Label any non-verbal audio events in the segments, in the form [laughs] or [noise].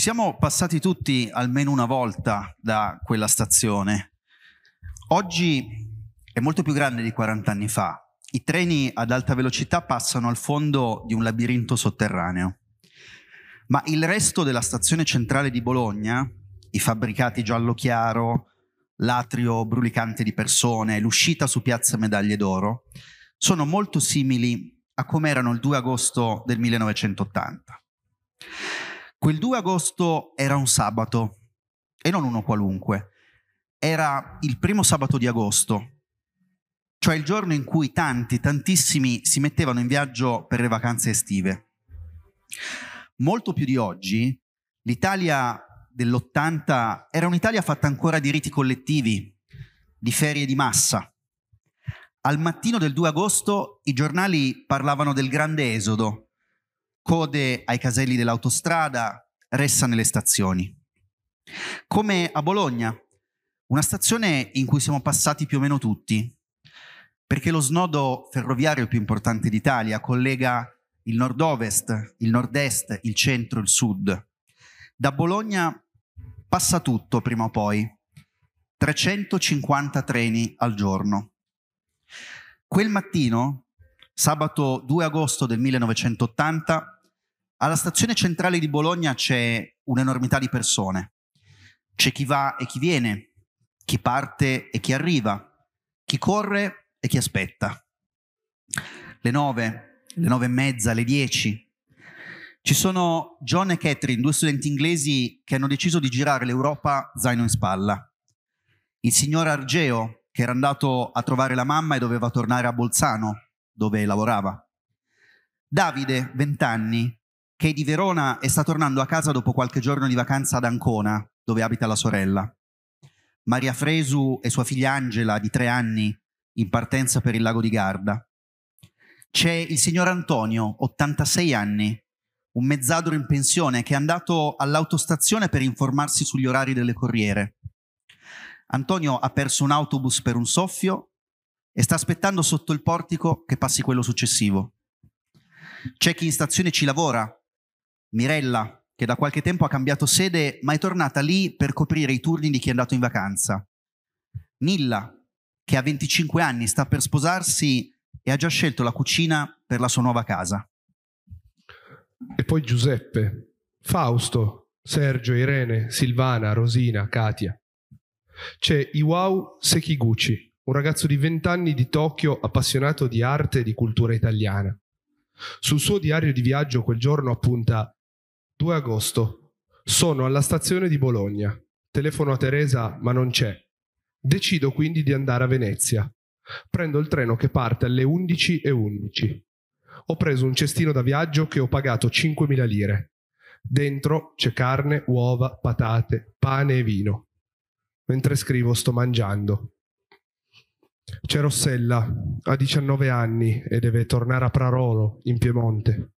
siamo passati tutti almeno una volta da quella stazione. Oggi è molto più grande di 40 anni fa. I treni ad alta velocità passano al fondo di un labirinto sotterraneo. Ma il resto della stazione centrale di Bologna, i fabbricati giallo chiaro, l'atrio brulicante di persone, l'uscita su Piazza Medaglie d'Oro, sono molto simili a come erano il 2 agosto del 1980. Quel 2 agosto era un sabato e non uno qualunque. Era il primo sabato di agosto, cioè il giorno in cui tanti, tantissimi si mettevano in viaggio per le vacanze estive. Molto più di oggi, l'Italia dell'80 era un'Italia fatta ancora di riti collettivi, di ferie di massa. Al mattino del 2 agosto i giornali parlavano del grande esodo, code ai caselli dell'autostrada, ressa nelle stazioni. Come a Bologna, una stazione in cui siamo passati più o meno tutti, perché lo snodo ferroviario più importante d'Italia collega il nord-ovest, il nord-est, il centro, il sud. Da Bologna passa tutto prima o poi, 350 treni al giorno. Quel mattino Sabato 2 agosto del 1980, alla stazione centrale di Bologna c'è un'enormità di persone. C'è chi va e chi viene, chi parte e chi arriva, chi corre e chi aspetta. Le nove, le nove e mezza, le dieci. Ci sono John e Catherine, due studenti inglesi che hanno deciso di girare l'Europa zaino in spalla. Il signor Argeo, che era andato a trovare la mamma e doveva tornare a Bolzano, dove lavorava. Davide, vent'anni, che è di Verona e sta tornando a casa dopo qualche giorno di vacanza ad Ancona, dove abita la sorella. Maria Fresu e sua figlia Angela, di tre anni, in partenza per il lago di Garda. C'è il signor Antonio, 86 anni, un mezzadro in pensione che è andato all'autostazione per informarsi sugli orari delle corriere. Antonio ha perso un autobus per un soffio e sta aspettando sotto il portico che passi quello successivo. C'è chi in stazione ci lavora, Mirella, che da qualche tempo ha cambiato sede, ma è tornata lì per coprire i turni di chi è andato in vacanza. Nilla, che ha 25 anni sta per sposarsi e ha già scelto la cucina per la sua nuova casa. E poi Giuseppe, Fausto, Sergio, Irene, Silvana, Rosina, Katia. C'è Iwau Sekiguchi, un ragazzo di 20 anni di Tokyo appassionato di arte e di cultura italiana. Sul suo diario di viaggio quel giorno appunta 2 agosto. Sono alla stazione di Bologna. Telefono a Teresa, ma non c'è. Decido quindi di andare a Venezia. Prendo il treno che parte alle 11.11. 11. Ho preso un cestino da viaggio che ho pagato 5.000 lire. Dentro c'è carne, uova, patate, pane e vino. Mentre scrivo sto mangiando. C'è Rossella, ha 19 anni e deve tornare a Prarolo, in Piemonte.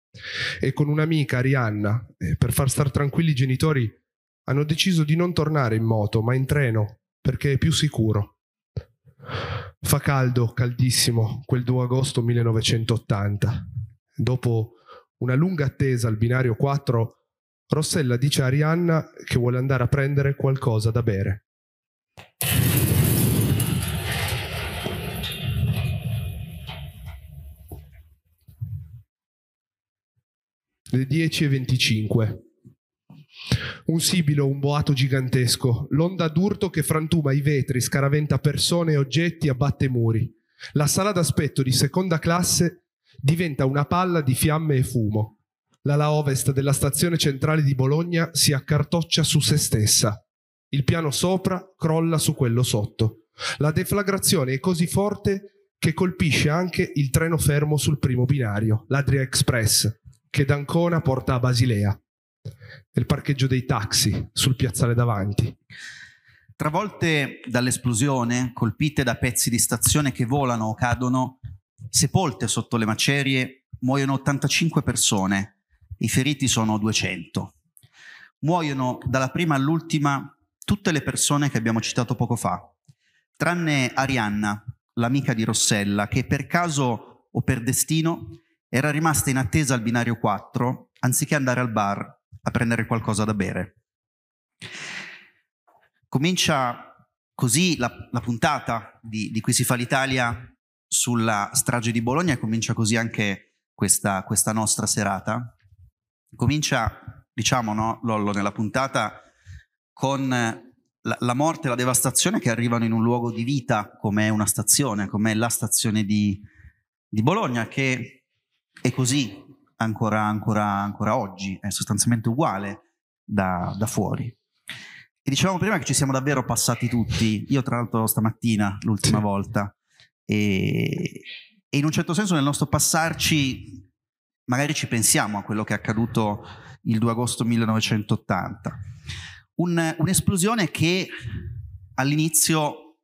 E con un'amica, Arianna, per far star tranquilli i genitori, hanno deciso di non tornare in moto, ma in treno, perché è più sicuro. Fa caldo, caldissimo, quel 2 agosto 1980. Dopo una lunga attesa al binario 4, Rossella dice a Arianna che vuole andare a prendere qualcosa da bere. le 10.25. Un sibilo, un boato gigantesco, l'onda d'urto che frantuma i vetri, scaraventa persone e oggetti, abbatte muri. La sala d'aspetto di seconda classe diventa una palla di fiamme e fumo. L'ala ovest della stazione centrale di Bologna si accartoccia su se stessa. Il piano sopra crolla su quello sotto. La deflagrazione è così forte che colpisce anche il treno fermo sul primo binario, l'Adria Express che D'Ancona porta a Basilea, nel parcheggio dei taxi, sul piazzale davanti. Travolte dall'esplosione, colpite da pezzi di stazione che volano o cadono, sepolte sotto le macerie, muoiono 85 persone, i feriti sono 200. Muoiono dalla prima all'ultima tutte le persone che abbiamo citato poco fa, tranne Arianna, l'amica di Rossella, che per caso o per destino era rimasta in attesa al binario 4 anziché andare al bar a prendere qualcosa da bere. Comincia così la, la puntata di, di, cui si fa l'Italia sulla strage di Bologna e comincia così anche questa, questa nostra serata. Comincia, diciamo, no, Lollo, nella puntata con la, la morte e la devastazione che arrivano in un luogo di vita come una stazione, come la stazione di, di Bologna, che è così ancora, ancora, ancora oggi, è sostanzialmente uguale da, da fuori. E dicevamo prima che ci siamo davvero passati tutti, io tra l'altro stamattina, l'ultima sì. volta, e, e, in un certo senso nel nostro passarci magari ci pensiamo a quello che è accaduto il 2 agosto 1980. Un, un'esplosione che all'inizio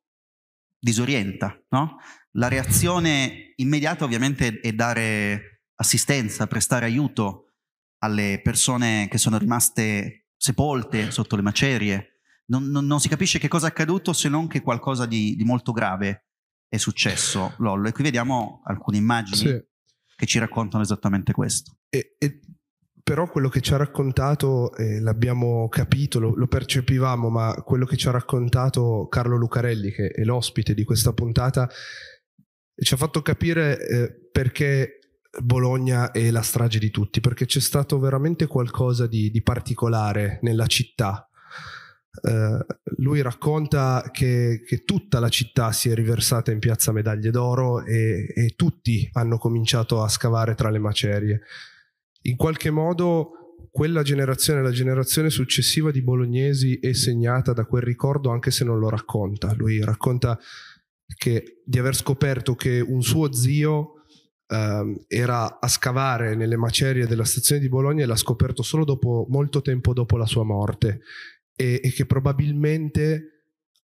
disorienta, no? La reazione immediata ovviamente è dare assistenza, prestare aiuto alle persone che sono rimaste sepolte sotto le macerie. Non, non, non si capisce che cosa è accaduto se non che qualcosa di, di molto grave è successo, Lollo. E qui vediamo alcune immagini sì. che ci raccontano esattamente questo. E, e, però quello che ci ha raccontato, eh, l'abbiamo capito, lo, lo, percepivamo, ma quello che ci ha raccontato Carlo Lucarelli, che è l'ospite di questa puntata, ci ha fatto capire eh, perché Bologna e la strage di tutti, perché c'è stato veramente qualcosa di, di particolare nella città. Uh, lui racconta che, che, tutta la città si è riversata in piazza Medaglie d'Oro e, e tutti hanno cominciato a scavare tra le macerie. In qualche modo quella generazione, la generazione successiva di bolognesi è segnata da quel ricordo anche se non lo racconta. Lui racconta che, di aver scoperto che un suo zio eh, era a scavare nelle macerie della stazione di Bologna e l'ha scoperto solo dopo, molto tempo dopo la sua morte e, e che probabilmente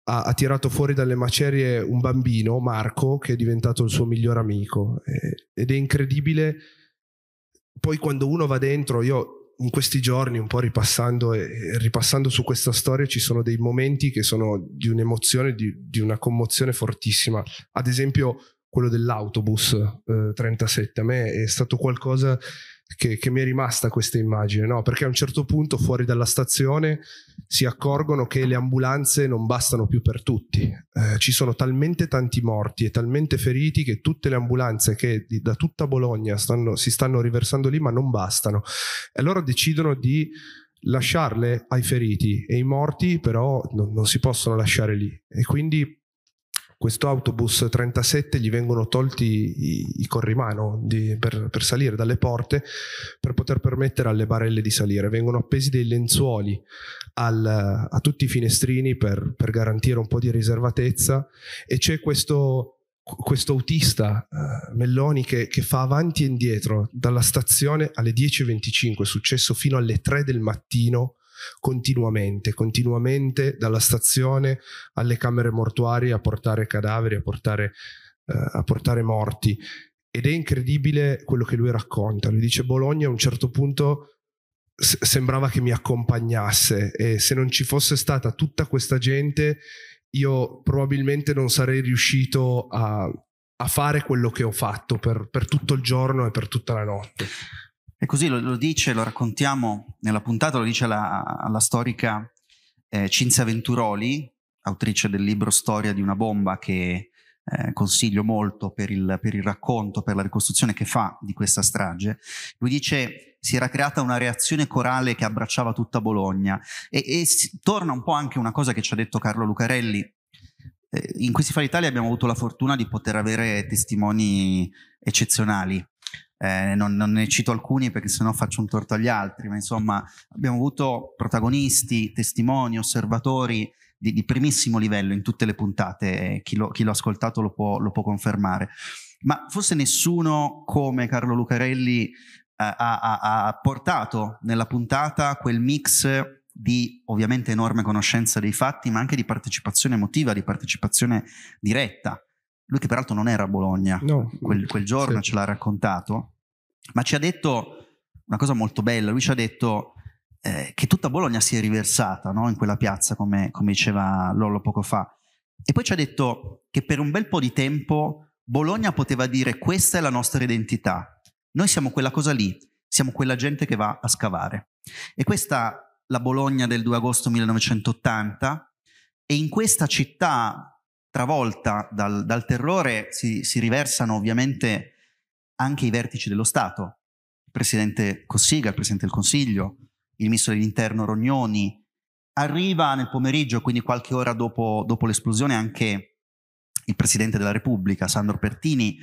ha, ha, tirato fuori dalle macerie un bambino, Marco, che è diventato il suo miglior amico e, ed è incredibile poi quando uno va dentro io in questi giorni, un po' ripassando e ripassando su questa storia, ci sono dei momenti che sono di un'emozione, di, di una commozione fortissima. Ad esempio, quello dell'autobus eh, 37, a me è stato qualcosa che, che, mi è rimasta questa immagine, no? perché a un certo punto fuori dalla stazione si accorgono che le ambulanze non bastano più per tutti, eh, ci sono talmente tanti morti e talmente feriti che tutte le ambulanze che di, da tutta Bologna stanno, si stanno riversando lì ma non bastano. E allora decidono di lasciarle ai feriti e i morti però non, non si possono lasciare lì e quindi questo autobus 37 gli vengono tolti i, i corrimano di, per, per, salire dalle porte per poter permettere alle barelle di salire. Vengono appesi dei lenzuoli al, a tutti i finestrini per, per, garantire un po' di riservatezza e c'è questo, questo autista uh, Melloni che, che, fa avanti e indietro dalla stazione alle 10.25, successo fino alle 3 del mattino continuamente, continuamente dalla stazione alle camere mortuarie a portare cadaveri, a portare, eh, a portare morti. Ed è incredibile quello che lui racconta. Lui dice Bologna a un certo punto sembrava che mi accompagnasse e se non ci fosse stata tutta questa gente io probabilmente non sarei riuscito a, a fare quello che ho fatto per, per tutto il giorno e per tutta la notte. E così lo, lo, dice, lo raccontiamo nella puntata, lo dice la, la storica eh, Cinzia Venturoli, autrice del libro Storia di una bomba che eh, consiglio molto per il, per il, racconto, per la ricostruzione che fa di questa strage. Lui dice si era creata una reazione corale che abbracciava tutta Bologna e, e si, torna un po' anche una cosa che ci ha detto Carlo Lucarelli. Eh, in Questi fari l'Italia abbiamo avuto la fortuna di poter avere testimoni eccezionali, eh, non, non, ne cito alcuni perché sennò faccio un torto agli altri, ma insomma abbiamo avuto protagonisti, testimoni, osservatori di, di primissimo livello in tutte le puntate, chi, lo, chi l'ha ascoltato lo può, lo può, confermare. Ma forse nessuno come Carlo Lucarelli eh, ha, ha, ha portato nella puntata quel mix di ovviamente enorme conoscenza dei fatti, ma anche di partecipazione emotiva, di partecipazione diretta. Lui che peraltro non era a Bologna no, quel, quel giorno, sì. ce l'ha raccontato, ma ci ha detto una cosa molto bella, lui ci ha detto eh, che tutta Bologna si è riversata no? in quella piazza, come, come diceva Lollo poco fa, e poi ci ha detto che per un bel po' di tempo Bologna poteva dire questa è la nostra identità, noi siamo quella cosa lì, siamo quella gente che va a scavare. E questa la Bologna del 2 agosto 1980 e in questa città travolta dal, dal terrore si, si, riversano ovviamente anche i vertici dello Stato, il presidente Cossiga, il presidente del Consiglio, il ministro dell'Interno Rognoni, arriva nel pomeriggio, quindi qualche ora dopo, dopo l'esplosione, anche il presidente della Repubblica, Sandro Pertini,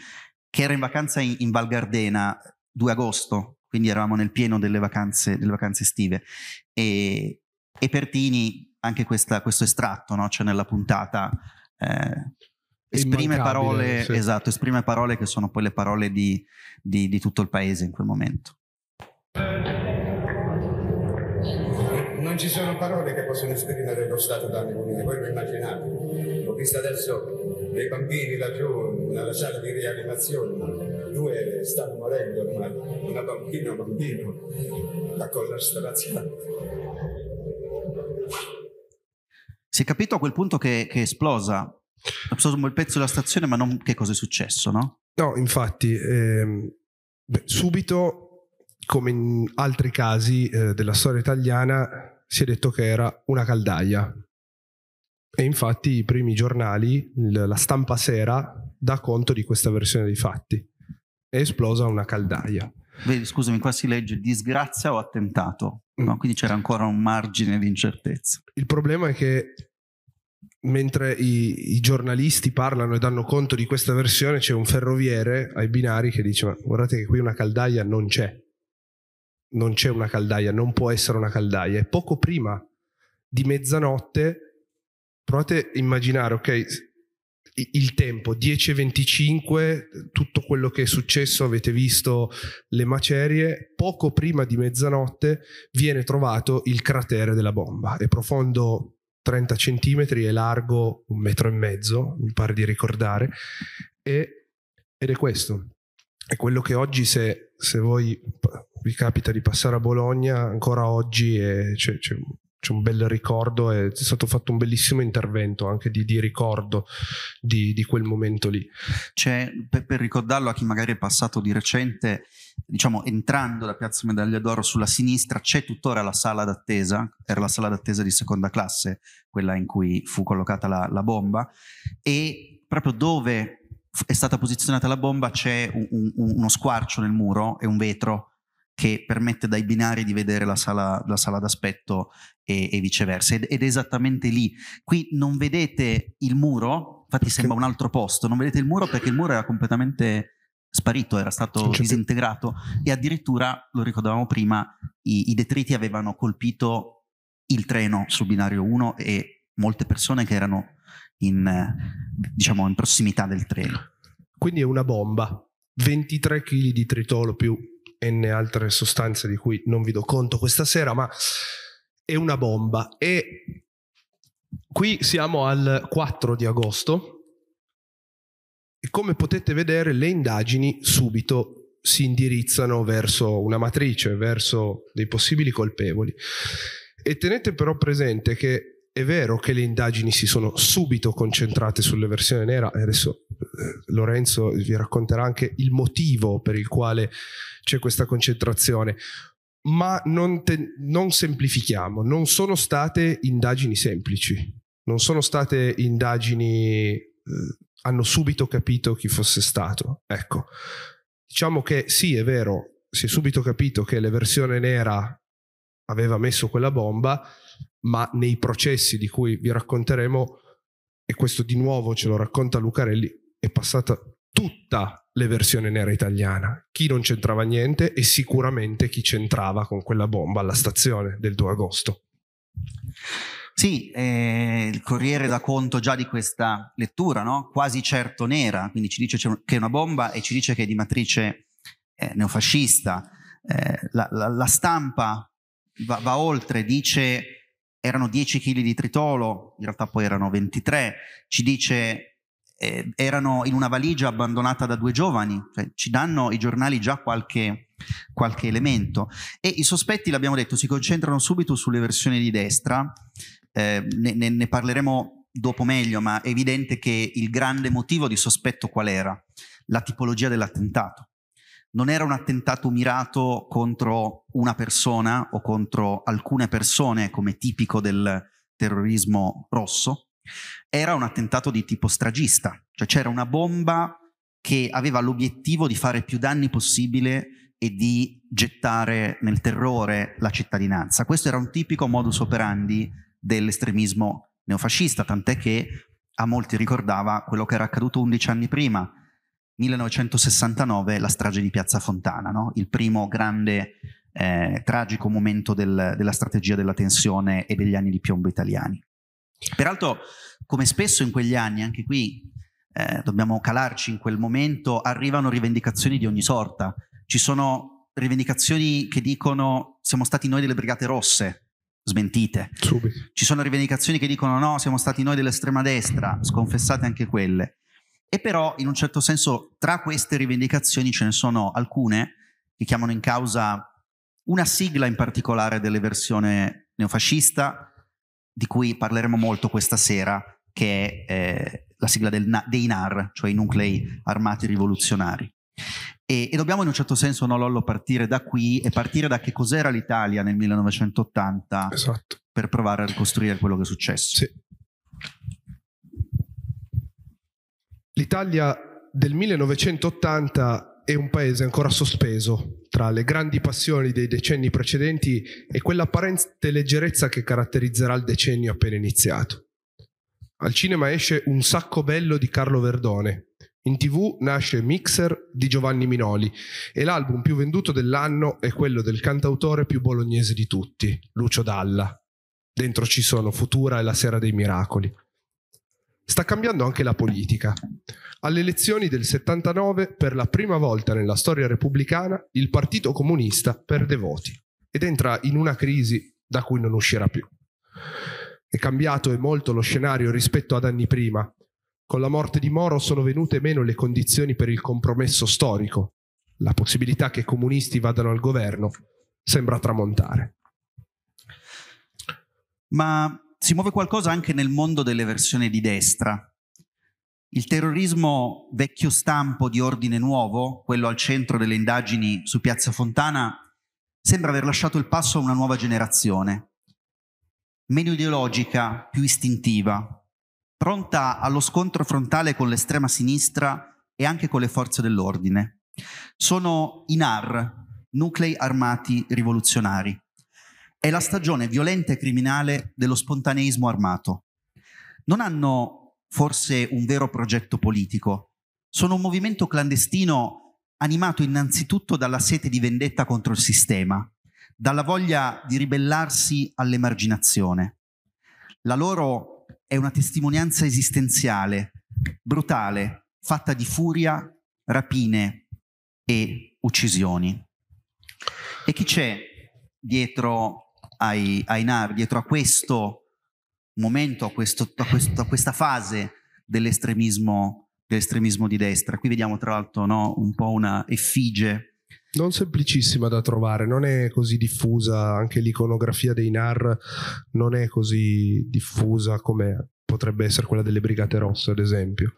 che era in vacanza in, in Val Gardena 2 agosto, quindi eravamo nel pieno delle vacanze, delle vacanze estive. E, e Pertini, anche questa, questo estratto, no? cioè nella puntata, eh, esprime parole, sì. esatto, esprime parole che sono poi le parole di, di, di tutto il paese in quel momento. Non ci sono parole che possono esprimere lo stato d'animo mio, voi lo immaginate. Ho visto adesso dei bambini laggiù nella sala di rianimazione, due stanno morendo ormai, una bambina, un bambino, la cosa straziante. Si è capito a quel punto che, che è esplosa ho passato un pezzo della stazione, ma non che cosa è successo, no? No, infatti, ehm, beh, subito, come in altri casi eh, della storia italiana, si è detto che era una caldaia. E infatti i primi giornali, la stampa sera, dà conto di questa versione dei fatti. È esplosa una caldaia. Vedi, scusami, qua si legge disgrazia o attentato, no? Mm. quindi c'era ancora un margine di incertezza. Il problema è che mentre i, i, giornalisti parlano e danno conto di questa versione, c'è un ferroviere ai binari che dice: Ma guardate che qui una caldaia non c'è. Non c'è una caldaia, non può essere una caldaia. E poco prima di mezzanotte, provate a immaginare, ok, il tempo 10.25, tutto quello che è successo, avete visto le macerie, poco prima di mezzanotte viene trovato il cratere della bomba, è profondo 30 cm e largo un metro e mezzo, mi pare di ricordare, e, ed è questo. È quello che oggi, se, se voi vi capita di passare a Bologna, ancora oggi è, c'è, c'è c'è un bel ricordo, è stato fatto un bellissimo intervento anche di, di ricordo di, di, quel momento lì. C'è, per, per, ricordarlo a chi magari è passato di recente, diciamo entrando da Piazza Medaglia d'Oro sulla sinistra, c'è tuttora la sala d'attesa, era la sala d'attesa di seconda classe, quella in cui fu collocata la, la bomba, e proprio dove è stata posizionata la bomba c'è un, un, uno squarcio nel muro e un vetro che permette dai binari di vedere la sala, la sala d'aspetto e, e viceversa. Ed, ed, è esattamente lì. Qui non vedete il muro, infatti perché? sembra un altro posto, non vedete il muro perché il muro era completamente sparito, era stato cioè, cioè, disintegrato e addirittura, lo ricordavamo prima, i, i detriti avevano colpito il treno sul binario 1 e molte persone che erano in, diciamo, in prossimità del treno. Quindi è una bomba, 23 kg di tritolo più n altre sostanze di cui non vi do conto questa sera, ma è una bomba. E qui siamo al 4 di agosto e come potete vedere le indagini subito si indirizzano verso una matrice, verso dei possibili colpevoli. E tenete però presente che è vero che le indagini si sono subito concentrate sulle versioni nera, e adesso eh, Lorenzo vi racconterà anche il motivo per il quale c'è questa concentrazione, ma non, te, non semplifichiamo, non sono state indagini semplici, non sono state indagini, eh, hanno subito capito chi fosse stato. Ecco, diciamo che sì, è vero, si è subito capito che la versione nera aveva messo quella bomba, ma nei processi di cui vi racconteremo, e questo di nuovo ce lo racconta Lucarelli, è passata tutta l'eversione nera italiana, chi non c'entrava niente e sicuramente chi c'entrava con quella bomba alla stazione del 2 agosto. Sì, eh, il Corriere dà conto già di questa lettura, no? quasi certo nera, quindi ci dice che è una bomba e ci dice che è di matrice eh, neofascista. Eh, la, la, la, stampa va, va oltre, dice erano 10 kg di tritolo, in realtà poi erano 23, ci dice eh, erano in una valigia abbandonata da due giovani, cioè, ci danno i giornali già qualche, qualche elemento. E i sospetti, l'abbiamo detto, si concentrano subito sulle versioni di destra, eh, ne, ne parleremo dopo meglio, ma è evidente che il grande motivo di sospetto qual era? La tipologia dell'attentato non era un attentato mirato contro una persona o contro alcune persone come tipico del terrorismo rosso, era un attentato di tipo stragista, cioè c'era una bomba che aveva l'obiettivo di fare più danni possibile e di gettare nel terrore la cittadinanza. Questo era un tipico modus operandi dell'estremismo neofascista, tant'è che a molti ricordava quello che era accaduto 11 anni prima 1969 la strage di Piazza Fontana, no? il primo grande eh, tragico momento del, della strategia della tensione e degli anni di piombo italiani. Peraltro, come spesso in quegli anni, anche qui eh, dobbiamo calarci in quel momento, arrivano rivendicazioni di ogni sorta. Ci sono rivendicazioni che dicono siamo stati noi delle Brigate Rosse, smentite. Subito. Ci sono rivendicazioni che dicono no, siamo stati noi dell'estrema destra, sconfessate anche quelle. E però, in un certo senso, tra queste rivendicazioni ce ne sono alcune che chiamano in causa una sigla in particolare delle versioni neofascista, di cui parleremo molto questa sera, che è eh, la sigla del, dei NAR, cioè i nuclei armati rivoluzionari. E, e, dobbiamo in un certo senso, no Lollo, partire da qui e partire da che cos'era l'Italia nel 1980 esatto. per provare a ricostruire quello che è successo. Sì. L'Italia del 1980 è un paese ancora sospeso tra le grandi passioni dei decenni precedenti e quell'apparente leggerezza che caratterizzerà il decennio appena iniziato. Al cinema esce Un sacco bello di Carlo Verdone. In tv nasce Mixer di Giovanni Minoli e l'album più venduto dell'anno è quello del cantautore più bolognese di tutti, Lucio Dalla. Dentro ci sono Futura e La Sera dei Miracoli. Sta cambiando anche la politica. Alle elezioni del 79, per la prima volta nella storia repubblicana, il Partito Comunista perde voti ed entra in una crisi da cui non uscirà più. È cambiato e molto lo scenario rispetto ad anni prima. Con la morte di Moro sono venute meno le condizioni per il compromesso storico. La possibilità che i comunisti vadano al governo sembra tramontare. Ma si muove qualcosa anche nel mondo delle versioni di destra. Il terrorismo vecchio stampo di ordine nuovo, quello al centro delle indagini su Piazza Fontana, sembra aver lasciato il passo a una nuova generazione, meno ideologica, più istintiva, pronta allo scontro frontale con l'estrema sinistra e anche con le forze dell'ordine. Sono i NAR, nuclei armati rivoluzionari è la stagione violenta e criminale dello spontaneismo armato. Non hanno forse un vero progetto politico, sono un movimento clandestino animato innanzitutto dalla sete di vendetta contro il sistema, dalla voglia di ribellarsi all'emarginazione. La loro è una testimonianza esistenziale, brutale, fatta di furia, rapine e uccisioni. E chi c'è dietro ai, ai NAR, dietro a questo momento, a, questo, a, questo, a questa fase dell'estremismo, dell'estremismo, di destra. Qui vediamo tra l'altro no, un po' una effigie non semplicissima da trovare, non è così diffusa, anche l'iconografia dei NAR non è così diffusa come potrebbe essere quella delle Brigate Rosse, ad esempio.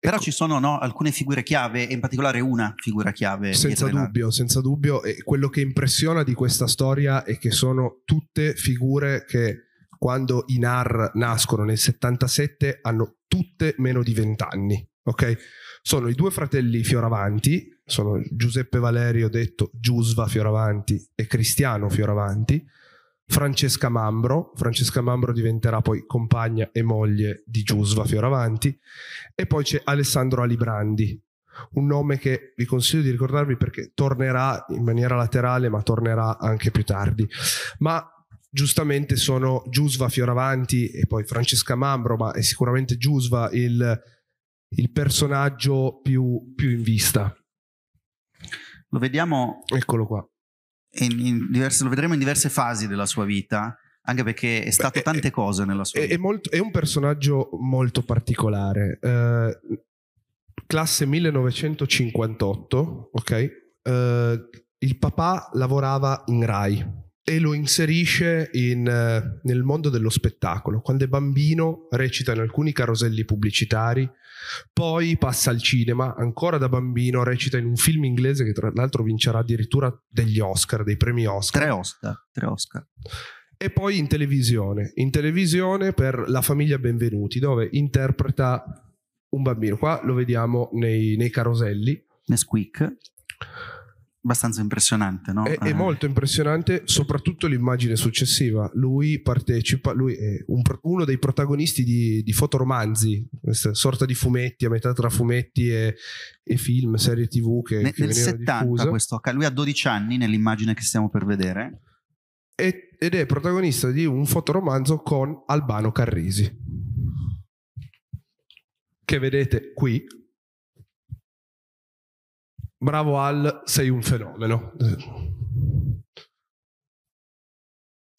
Però ecco. ci sono no, alcune figure chiave, e in particolare una figura chiave. Senza dubbio, la... senza dubbio. E quello che impressiona di questa storia è che sono tutte figure che quando i NAR nascono nel 77 hanno tutte meno di 20 anni. Okay? Sono i due fratelli Fioravanti, sono Giuseppe Valerio detto Giusva Fioravanti e Cristiano Fioravanti Francesca Mambro, Francesca Mambro diventerà poi compagna e moglie di Giusva Fioravanti, e poi c'è Alessandro Alibrandi, un nome che vi consiglio di ricordarvi perché tornerà in maniera laterale, ma tornerà anche più tardi. Ma giustamente sono Giusva Fioravanti e poi Francesca Mambro, ma è sicuramente Giusva il, il personaggio più, più in vista. Lo vediamo. Eccolo qua diverse, lo vedremo in diverse fasi della sua vita, anche perché è stato Beh, tante è, cose nella sua è, vita. È, molto, è, un personaggio molto particolare. Uh, classe 1958, ok? Uh, il papà lavorava in Rai e lo inserisce in, uh, nel mondo dello spettacolo. Quando è bambino recita in alcuni caroselli pubblicitari, poi passa al cinema, ancora da bambino, recita in un film inglese che tra l'altro vincerà addirittura degli Oscar, dei premi Oscar. Tre Oscar. Tre Oscar. E poi in televisione, in televisione per La famiglia Benvenuti, dove interpreta un bambino. Qua lo vediamo nei, nei caroselli. Nesquik abbastanza impressionante, no? È, è, eh. molto impressionante, soprattutto l'immagine successiva. Lui partecipa, lui è un, uno dei protagonisti di, di, fotoromanzi, questa sorta di fumetti, a metà tra fumetti e, e film, serie tv che, ne, che nel 70 diffusa. questo, lui ha 12 anni nell'immagine che stiamo per vedere. È, ed è protagonista di un fotoromanzo con Albano Carrisi. Che vedete qui Bravo Al, sei un fenomeno.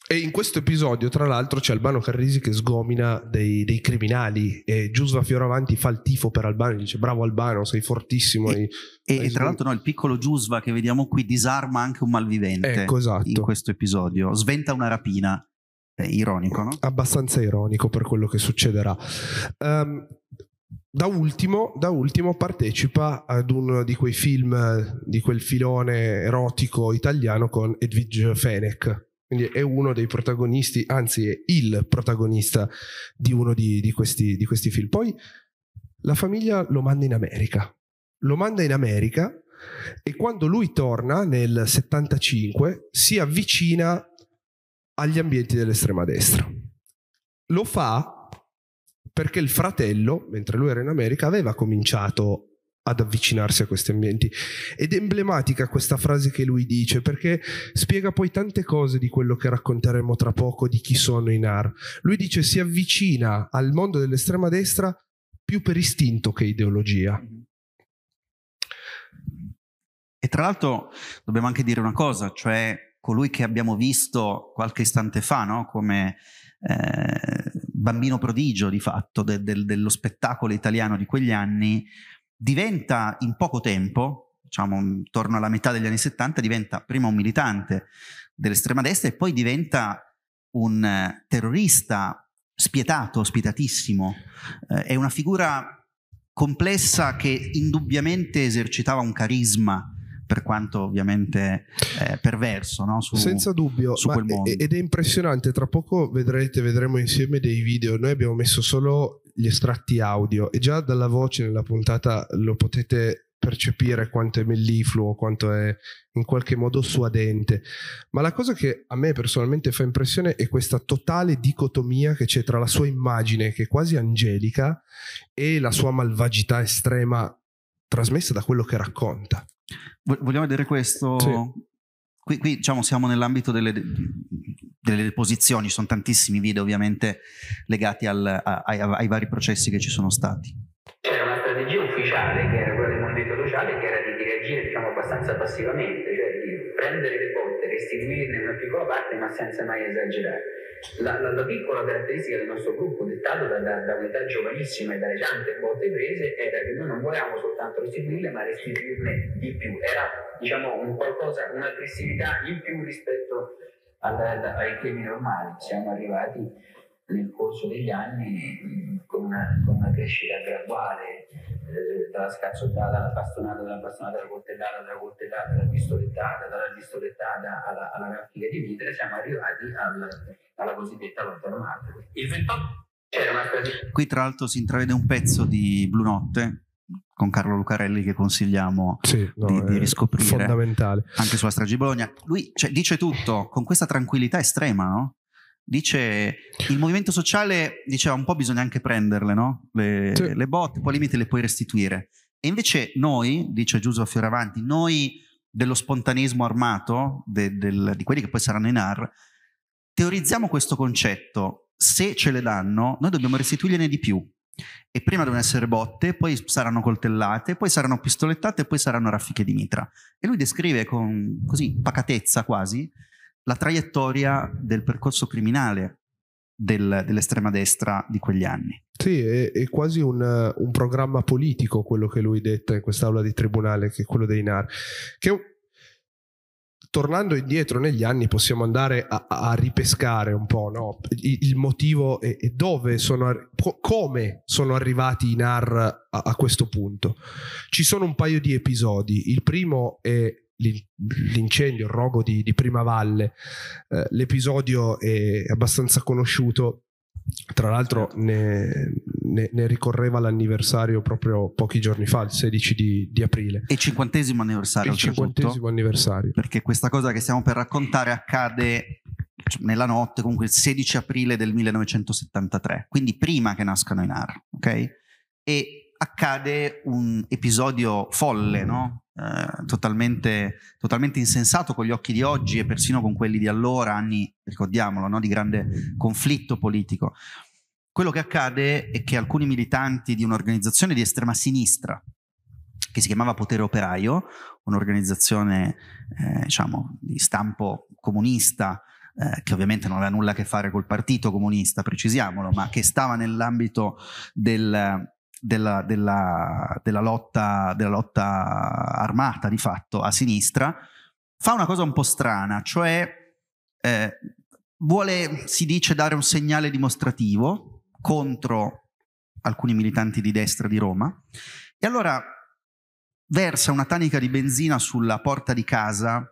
E in questo episodio, tra l'altro, c'è Albano Carrisi che sgomina dei, dei criminali e Giusva Fioravanti fa il tifo per Albano e dice bravo Albano, sei fortissimo. E, hai, e, hai e tra l'altro no, il piccolo Giusva che vediamo qui disarma anche un malvivente ecco, esatto. in questo episodio, sventa una rapina. È ironico, no? Abbastanza ironico per quello che succederà. Um, da ultimo, da ultimo, partecipa ad uno di quei film di quel filone erotico italiano con Edwige Fenech. Quindi è uno dei protagonisti, anzi è il protagonista di uno di, di, questi, di questi film. Poi la famiglia lo manda in America. Lo manda in America e quando lui torna nel 75 si avvicina agli ambienti dell'estrema destra. Lo fa perché il fratello, mentre lui era in America, aveva cominciato ad avvicinarsi a questi ambienti. Ed è emblematica questa frase che lui dice perché spiega poi tante cose di quello che racconteremo tra poco di chi sono i NAR. Lui dice si avvicina al mondo dell'estrema destra più per istinto che ideologia. E tra l'altro dobbiamo anche dire una cosa, cioè colui che abbiamo visto qualche istante fa, no? come eh, bambino prodigio di fatto de, de, dello spettacolo italiano di quegli anni, diventa in poco tempo, diciamo intorno alla metà degli anni 70, diventa prima un militante dell'estrema destra e poi diventa un eh, terrorista spietato, spietatissimo. Eh, è una figura complessa che indubbiamente esercitava un carisma per quanto ovviamente eh, perverso no? su, senza dubbio su ed è impressionante tra poco vedrete vedremo insieme dei video noi abbiamo messo solo gli estratti audio e già dalla voce nella puntata lo potete percepire quanto è mellifluo, quanto è in qualche modo suadente. Ma la cosa che a me personalmente fa impressione è questa totale dicotomia che c'è tra la sua immagine, che è quasi angelica, e la sua malvagità estrema trasmessa da quello che racconta. Vogliamo vedere questo? Sì. Qui, qui diciamo, siamo nell'ambito delle, delle deposizioni, ci sono tantissimi video ovviamente legati al, a, ai, ai, vari processi che ci sono stati. C'era una strategia ufficiale che era quella del movimento sociale che era di reagire diciamo, abbastanza passivamente, cioè di prendere le botte, restituirne una piccola parte ma senza mai esagerare la, la, la, piccola caratteristica del nostro gruppo, dettato da, da, da un'età giovanissima e dalle tante volte prese, era che noi non volevamo soltanto restituirle, ma restituirne di più. Era diciamo, un qualcosa, un'aggressività in più rispetto alla, alla, ai temi normali. Siamo arrivati nel corso degli anni con una, con una crescita graduale eh, dalla scazzottata alla bastonata, dalla bastonata alla coltellata, dalla coltellata alla pistolettata, dalla pistolettata alla, alla raffica di vitre, siamo arrivati al, alla cosiddetta lotta armata. Il 28 era una Qui tra l'altro si intravede un pezzo di Blu Notte con Carlo Lucarelli che consigliamo sì, no, di, di, riscoprire fondamentale. anche sulla strage di Bologna. Lui cioè, dice tutto con questa tranquillità estrema, no? dice il movimento sociale diceva un po' bisogna anche prenderle, no? Le, sì. le botte, poi al limite le puoi restituire. E invece noi, dice Giuseppe Fioravanti, noi dello spontaneismo armato, de, del, di quelli che poi saranno in AR, teorizziamo questo concetto. Se ce le danno, noi dobbiamo restituirgliene di più. E prima devono essere botte, poi saranno coltellate, poi saranno pistolettate, poi saranno raffiche di mitra. E lui descrive con così pacatezza quasi la traiettoria del percorso criminale del, dell'estrema destra di quegli anni. Sì, è, è quasi un, un, programma politico quello che lui detta in quest'aula di tribunale, che è quello dei NAR, che tornando indietro negli anni possiamo andare a, a ripescare un po' no? il, il, motivo e, e dove sono, come sono arrivati i NAR a, a questo punto. Ci sono un paio di episodi, il primo è l'incendio, il rogo di, di Valle. Eh, l'episodio è abbastanza conosciuto, tra l'altro certo. ne, ne, ne, ricorreva l'anniversario proprio pochi giorni fa, il 16 di, di aprile. E cinquantesimo anniversario. Il cinquantesimo anniversario. Perché questa cosa che stiamo per raccontare accade cioè, nella notte, comunque il 16 aprile del 1973, quindi prima che nascano i NAR, ok? E accade un episodio folle, no? Eh, totalmente, totalmente, insensato con gli occhi di oggi e persino con quelli di allora, anni, ricordiamolo, no? di grande conflitto politico. Quello che accade è che alcuni militanti di un'organizzazione di estrema sinistra, che si chiamava Potere Operaio, un'organizzazione eh, diciamo, di stampo comunista, eh, che ovviamente non aveva nulla a che fare col partito comunista, precisiamolo, ma che stava nell'ambito del, della, della, della, lotta, della lotta armata di fatto a sinistra, fa una cosa un po' strana, cioè eh, vuole, si dice, dare un segnale dimostrativo contro alcuni militanti di destra di Roma e allora versa una tanica di benzina sulla porta di casa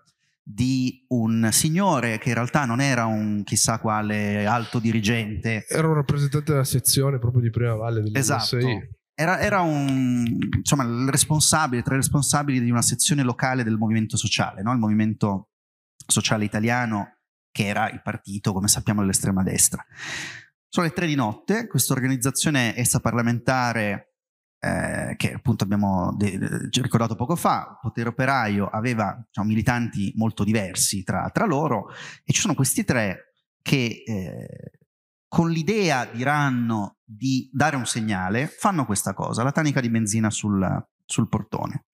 di un signore che in realtà non era un chissà quale alto dirigente. Era un rappresentante della sezione proprio di Prima Valle dell'MSI. Esatto. Era, era un, insomma, il responsabile, tra i responsabili di una sezione locale del movimento sociale, no? il movimento sociale italiano, che era il partito, come sappiamo, dell'estrema destra. Sono le tre di notte, questa organizzazione extraparlamentare, eh, che appunto abbiamo ricordato poco fa, Potere Operaio aveva diciamo, militanti molto diversi tra, tra, loro e ci sono questi tre che eh, con l'idea, diranno, di dare un segnale, fanno questa cosa, la tanica di benzina sul, sul portone.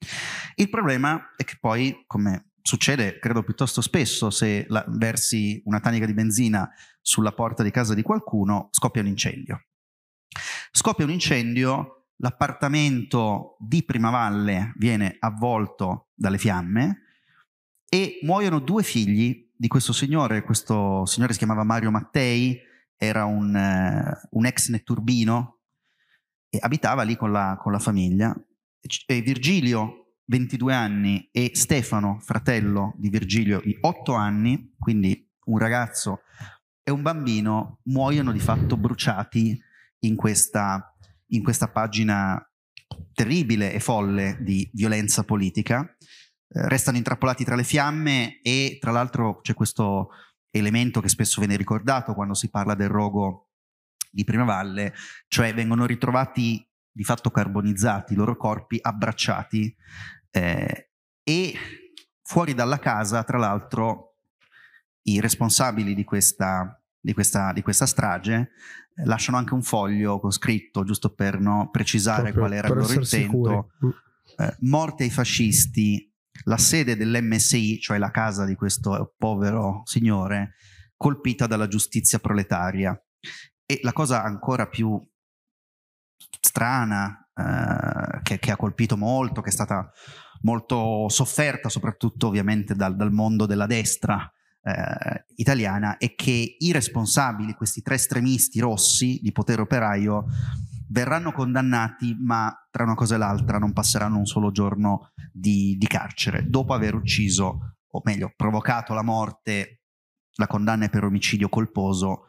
Il problema è che poi, come succede credo piuttosto spesso, se la, versi una tanica di benzina sulla porta di casa di qualcuno, scoppia un incendio. Scoppia un incendio, l'appartamento di Primavalle viene avvolto dalle fiamme e muoiono due figli di questo signore, questo signore si chiamava Mario Mattei, era un, eh, un ex netturbino e abitava lì con la, con la famiglia. E Virgilio, 22 anni, e Stefano, fratello di Virgilio, di 8 anni, quindi un ragazzo e un bambino, muoiono di fatto bruciati in questa, in questa pagina terribile e folle di violenza politica. Eh, restano intrappolati tra le fiamme e tra l'altro c'è questo elemento che spesso viene ricordato quando si parla del rogo di Primavalle, cioè vengono ritrovati di fatto carbonizzati, i loro corpi abbracciati eh, e fuori dalla casa, tra l'altro, i responsabili di questa, di questa, di questa strage eh, lasciano anche un foglio con scritto, giusto per no, precisare Proprio, qual era il loro intento. Mm. Eh, morte ai fascisti, la sede dell'MSI, cioè la casa di questo povero signore, colpita dalla giustizia proletaria. E la cosa ancora più strana, eh, che, che, ha colpito molto, che è stata molto sofferta soprattutto ovviamente dal, dal mondo della destra eh, italiana, è che i responsabili, questi tre estremisti rossi di potere operaio, verranno condannati, ma tra una cosa e l'altra non passeranno un solo giorno di, di carcere, dopo aver ucciso, o meglio, provocato la morte, la condanna per omicidio colposo,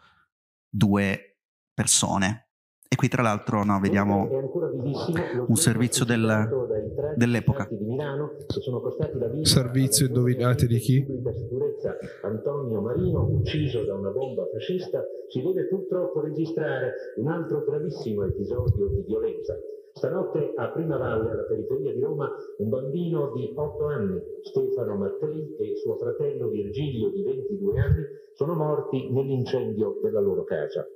due persone. E qui tra l'altro no, vediamo un servizio del dell'epoca. Servizio indovinate di chi? Antonio Marino, ucciso da una bomba fascista, si deve purtroppo registrare un altro gravissimo episodio di violenza. Stanotte a Prima Valle, alla periferia di Roma, un bambino di 8 anni, Stefano Mattei, e suo fratello Virgilio di 22 anni sono morti nell'incendio della loro casa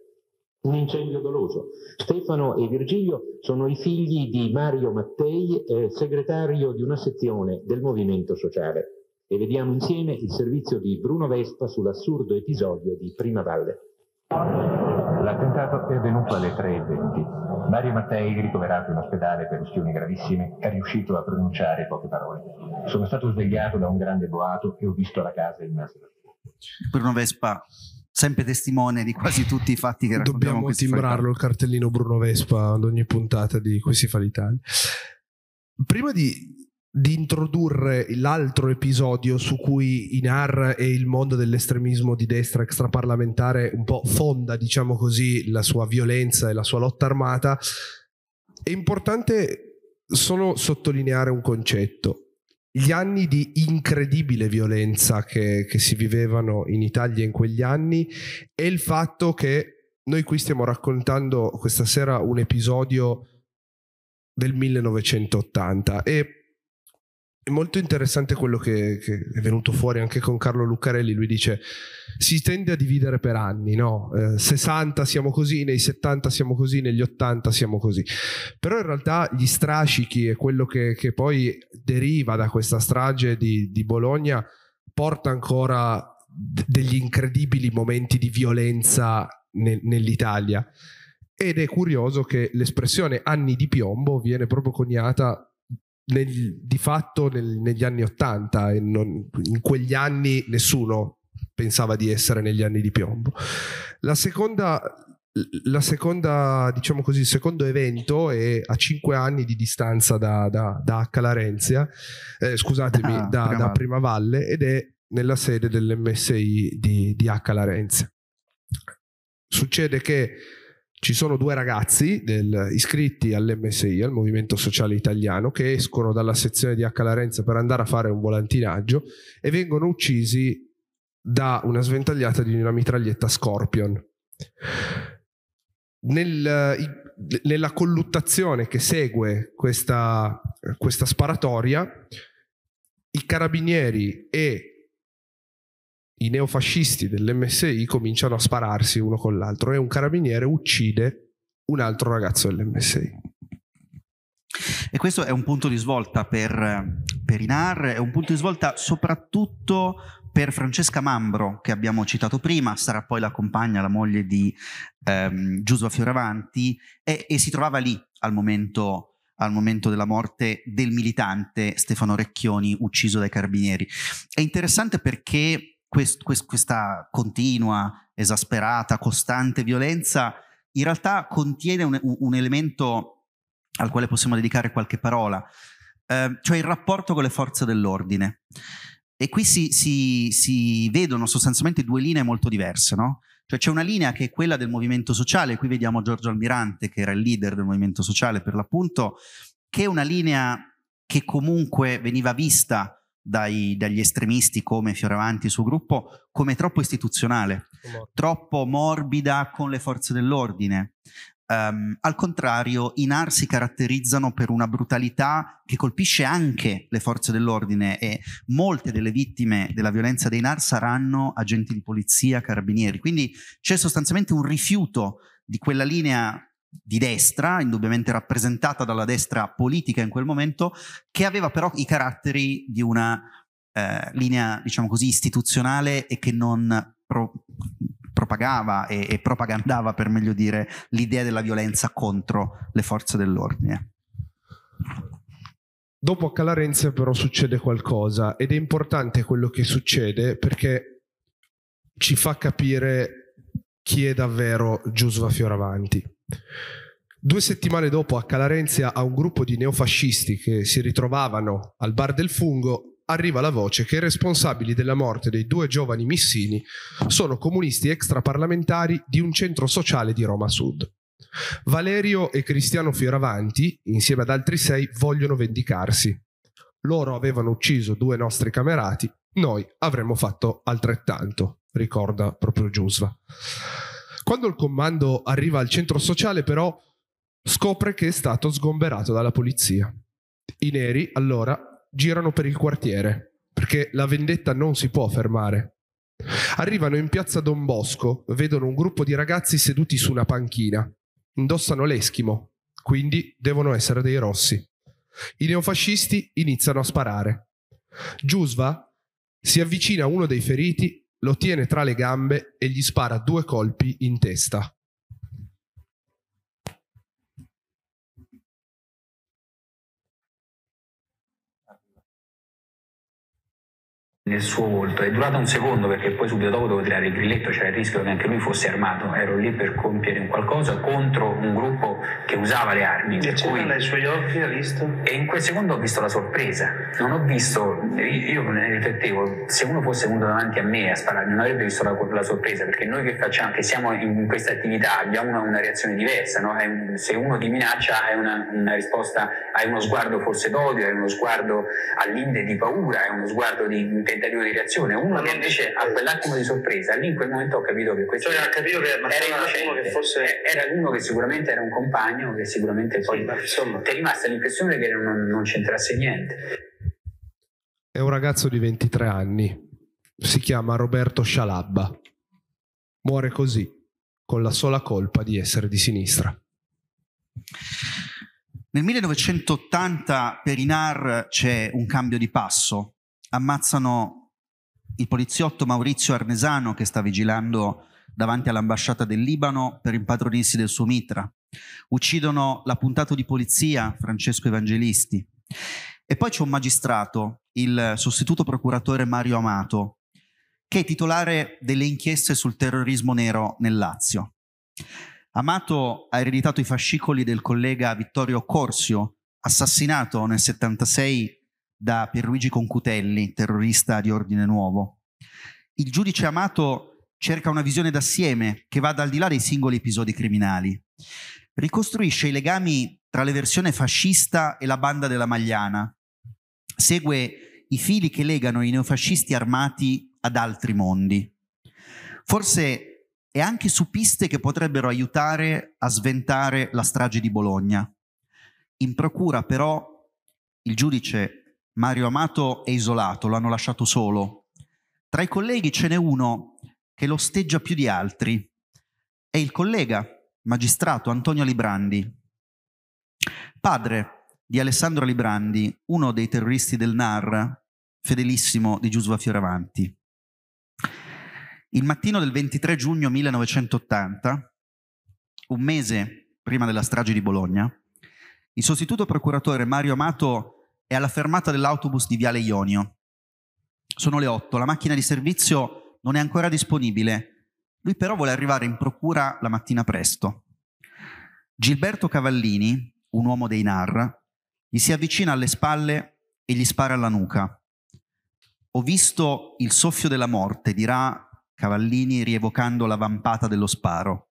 un incendio doloso. Stefano e Virgilio sono i figli di Mario Mattei, eh, segretario di una sezione del Movimento Sociale. E vediamo insieme il servizio di Bruno Vespa sull'assurdo episodio di Prima Valle. L'attentato è avvenuto alle 3.20. Mario Mattei, ricoverato in ospedale per ustioni gravissime, è riuscito a pronunciare poche parole. Sono stato svegliato da un grande boato e ho visto la casa in immersa. Bruno Vespa, sempre testimone di quasi tutti i fatti che raccontiamo. Dobbiamo timbrarlo il cartellino Bruno Vespa ad ogni puntata di Questi fa l'Italia. Prima di, di introdurre l'altro episodio su cui Inar e il mondo dell'estremismo di destra extraparlamentare un po' fonda, diciamo così, la sua violenza e la sua lotta armata, è importante solo sottolineare un concetto gli anni di incredibile violenza che, che si vivevano in Italia in quegli anni e il fatto che noi qui stiamo raccontando questa sera un episodio del 1980 e è molto interessante quello che, che, è venuto fuori anche con Carlo Lucarelli. Lui dice: Si tende a dividere per anni, no? Eh, 60 siamo così, nei 70 siamo così, negli 80 siamo così. Però in realtà gli strascichi e quello che, che poi deriva da questa strage di, di Bologna porta ancora degli incredibili momenti di violenza nel, nell'Italia. Ed è curioso che l'espressione anni di piombo viene proprio coniata nel, di fatto nel, negli anni 80 e non, in quegli anni nessuno pensava di essere negli anni di piombo. La seconda, la seconda diciamo così, il secondo evento è a 5 anni di distanza da, da, da H. Larenzia, eh, scusatemi, ah, da, da, Primavalle. da Primavalle ed è nella sede dell'MSI di, di H. Larenzia. Succede che ci sono due ragazzi del, iscritti all'MSI, al Movimento Sociale Italiano, che escono dalla sezione di H. Larenza per andare a fare un volantinaggio e vengono uccisi da una sventagliata di una mitraglietta Scorpion. Nel, nella colluttazione che segue questa, questa sparatoria, i carabinieri e i neofascisti dell'MSI cominciano a spararsi uno con l'altro e un carabiniere uccide un altro ragazzo dell'MSI. E questo è un punto di svolta per, per Inar, è un punto di svolta soprattutto per Francesca Mambro, che abbiamo citato prima, sarà poi la compagna, la moglie di ehm, Giusua Fioravanti, e, e, si trovava lì al momento, al momento della morte del militante Stefano Recchioni, ucciso dai carabinieri. È interessante perché quest, quest, questa continua, esasperata, costante violenza in realtà contiene un, un elemento al quale possiamo dedicare qualche parola, eh, cioè il rapporto con le forze dell'ordine. E qui si, si, si vedono sostanzialmente due linee molto diverse, no? Cioè c'è una linea che è quella del movimento sociale, qui vediamo Giorgio Almirante che era il leader del movimento sociale per l'appunto, che è una linea che comunque veniva vista dai, dagli estremisti come Fioravanti e suo gruppo come troppo istituzionale, troppo morbida con le forze dell'ordine. Um, al contrario, i NAR si caratterizzano per una brutalità che colpisce anche le forze dell'ordine e molte delle vittime della violenza dei NAR saranno agenti di polizia, carabinieri. Quindi c'è sostanzialmente un rifiuto di quella linea di destra, indubbiamente rappresentata dalla destra politica in quel momento, che aveva però i caratteri di una eh, linea, diciamo così, istituzionale e che non pro- propagava e-, e propagandava, per meglio dire, l'idea della violenza contro le forze dell'ordine. Dopo a Calarenze però succede qualcosa ed è importante quello che succede perché ci fa capire chi è davvero Giusva Fioravanti. Due settimane dopo a Calarenzia a un gruppo di neofascisti che si ritrovavano al bar del fungo arriva la voce che i responsabili della morte dei due giovani missini sono comunisti extraparlamentari di un centro sociale di Roma Sud. Valerio e Cristiano Fioravanti, insieme ad altri sei, vogliono vendicarsi. Loro avevano ucciso due nostri camerati, noi avremmo fatto altrettanto, ricorda proprio Giusva. Quando il comando arriva al centro sociale, però, scopre che è stato sgomberato dalla polizia. I neri, allora, girano per il quartiere, perché la vendetta non si può fermare. Arrivano in piazza Don Bosco, vedono un gruppo di ragazzi seduti su una panchina. Indossano l'eschimo, quindi devono essere dei rossi. I neofascisti iniziano a sparare. Giusva si avvicina a uno dei feriti lo tiene tra le gambe e gli spara due colpi in testa. nel suo volto. È durata un secondo perché poi subito dopo dovevo tirare il grilletto, c'era il rischio che anche lui fosse armato, ero lì per compiere un qualcosa contro un gruppo che usava le armi. E cui... dai suoi occhi ha visto? E in quel secondo ho visto la sorpresa, non ho visto, io ne riflettevo, se uno fosse venuto davanti a me a sparare non avrebbe visto la, la sorpresa, perché noi che facciamo, che siamo in questa attività abbiamo una, una reazione diversa, no? un, se uno ti minaccia è una, una, risposta, hai uno sguardo forse d'odio, hai uno sguardo all'inde di paura, è uno sguardo di intenzione tentativo di reazione, uno che invece ha quell'attimo di sorpresa, lì in quel momento ho capito che questo cioè, capito che era, uno che forse... Eh, era uno che sicuramente era un compagno, che sicuramente poi sì, insomma, ti è rimasta l'impressione che non, non c'entrasse niente. È un ragazzo di 23 anni, si chiama Roberto Scialabba, muore così, con la sola colpa di essere di sinistra. Nel 1980 per Inar c'è un cambio di passo, ammazzano il poliziotto Maurizio Arnesano che sta vigilando davanti all'ambasciata del Libano per impadronirsi del suo mitra. Uccidono l'appuntato di polizia Francesco Evangelisti. E poi c'è un magistrato, il sostituto procuratore Mario Amato, che è titolare delle inchieste sul terrorismo nero nel Lazio. Amato ha ereditato i fascicoli del collega Vittorio Corsio, assassinato nel 76 da Pierluigi Concutelli, terrorista di Ordine Nuovo. Il giudice Amato cerca una visione d'assieme che vada al di là dei singoli episodi criminali. Ricostruisce i legami tra la versione fascista e la banda della Magliana. Segue i fili che legano i neofascisti armati ad altri mondi. Forse è anche su piste che potrebbero aiutare a sventare la strage di Bologna. In procura però il giudice Mario Amato è isolato, lo hanno lasciato solo. Tra i colleghi ce n'è uno che lo osteggia più di altri. È il collega, magistrato Antonio Librandi. Padre di Alessandro Librandi, uno dei terroristi del NAR, fedelissimo di Giusva Fioravanti. Il mattino del 23 giugno 1980, un mese prima della strage di Bologna, il sostituto procuratore Mario Amato è alla fermata dell'autobus di Viale Ionio. Sono le 8, la macchina di servizio non è ancora disponibile. Lui però vuole arrivare in procura la mattina presto. Gilberto Cavallini, un uomo dei NAR, gli si avvicina alle spalle e gli spara alla nuca. Ho visto il soffio della morte, dirà Cavallini rievocando la vampata dello sparo.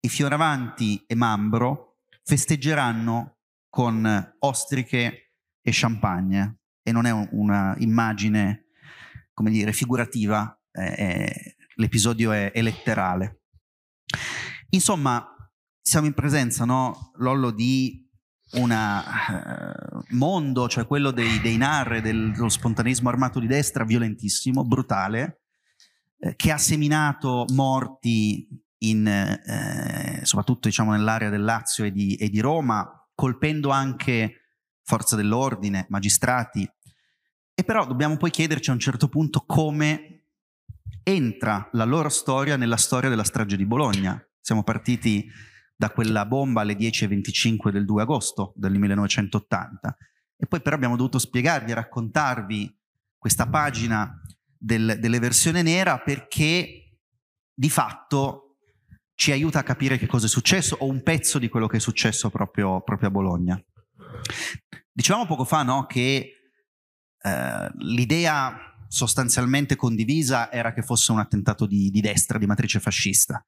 I Fioravanti e Mambro festeggeranno con ostriche e champagne e non è un'immagine, come dire, figurativa, eh, eh, l'episodio è, è, letterale. Insomma, siamo in presenza, no, Lollo, di un eh, mondo, cioè quello dei, dei narre, dello spontaneismo armato di destra, violentissimo, brutale, eh, che ha seminato morti in, eh, soprattutto diciamo, nell'area del Lazio e di, e di Roma, colpendo anche forza dell'ordine, magistrati. E però dobbiamo poi chiederci a un certo punto come entra la loro storia nella storia della strage di Bologna. Siamo partiti da quella bomba alle 10.25 del 2 agosto del 1980 e poi però abbiamo dovuto spiegarvi e raccontarvi questa pagina del, delle versioni nera perché di fatto ci aiuta a capire che cosa è successo o un pezzo di quello che è successo proprio, proprio a Bologna. Dicevamo poco fa no, che eh, l'idea sostanzialmente condivisa era che fosse un attentato di, di destra, di matrice fascista.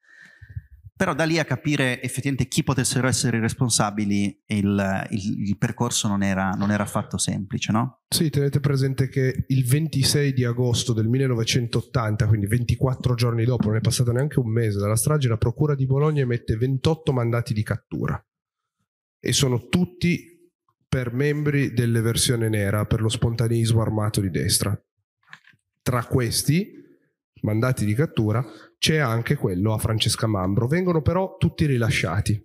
Però da lì a capire effettivamente chi potessero essere i responsabili, il, il, il percorso non era, non era, affatto semplice, no? Sì, tenete presente che il 26 di agosto del 1980, quindi 24 giorni dopo, non è passato neanche un mese dalla strage, la Procura di Bologna emette 28 mandati di cattura. E sono tutti per membri delle versioni nera per lo spontaneismo armato di destra. Tra questi mandati di cattura c'è anche quello a Francesca Mambro. Vengono però tutti rilasciati.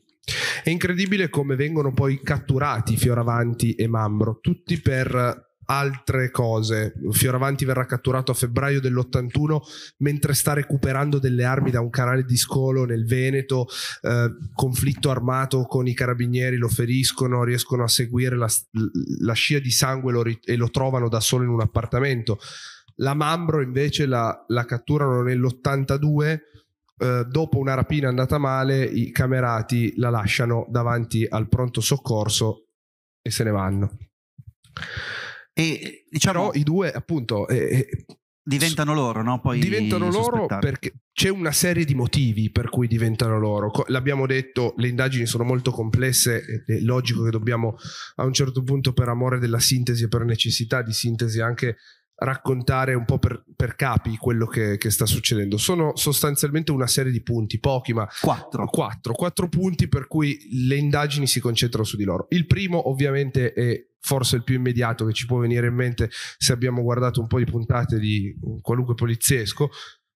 È incredibile come vengono poi catturati Fioravanti e Mambro, tutti per altre cose. Fioravanti verrà catturato a febbraio dell'81 mentre sta recuperando delle armi da un canale di scolo nel Veneto, eh, conflitto armato con i carabinieri, lo feriscono, riescono a seguire la, la scia di sangue lo, e lo trovano da solo in un appartamento. La Mambro invece la, la catturano nell'82 Uh, eh, dopo una rapina andata male, i camerati la lasciano davanti al pronto soccorso e se ne vanno. E, diciamo, Però i due, appunto, eh, eh diventano loro, no? Poi diventano loro perché c'è una serie di motivi per cui diventano loro. L'abbiamo detto, le indagini sono molto complesse, è logico che dobbiamo a un certo punto per amore della sintesi e per necessità di sintesi anche raccontare un po' per, per capi quello che, che, sta succedendo. Sono sostanzialmente una serie di punti, pochi, ma quattro. quattro. Quattro punti per cui le indagini si concentrano su di loro. Il primo ovviamente è forse il più immediato che ci può venire in mente se abbiamo guardato un po' di puntate di qualunque poliziesco,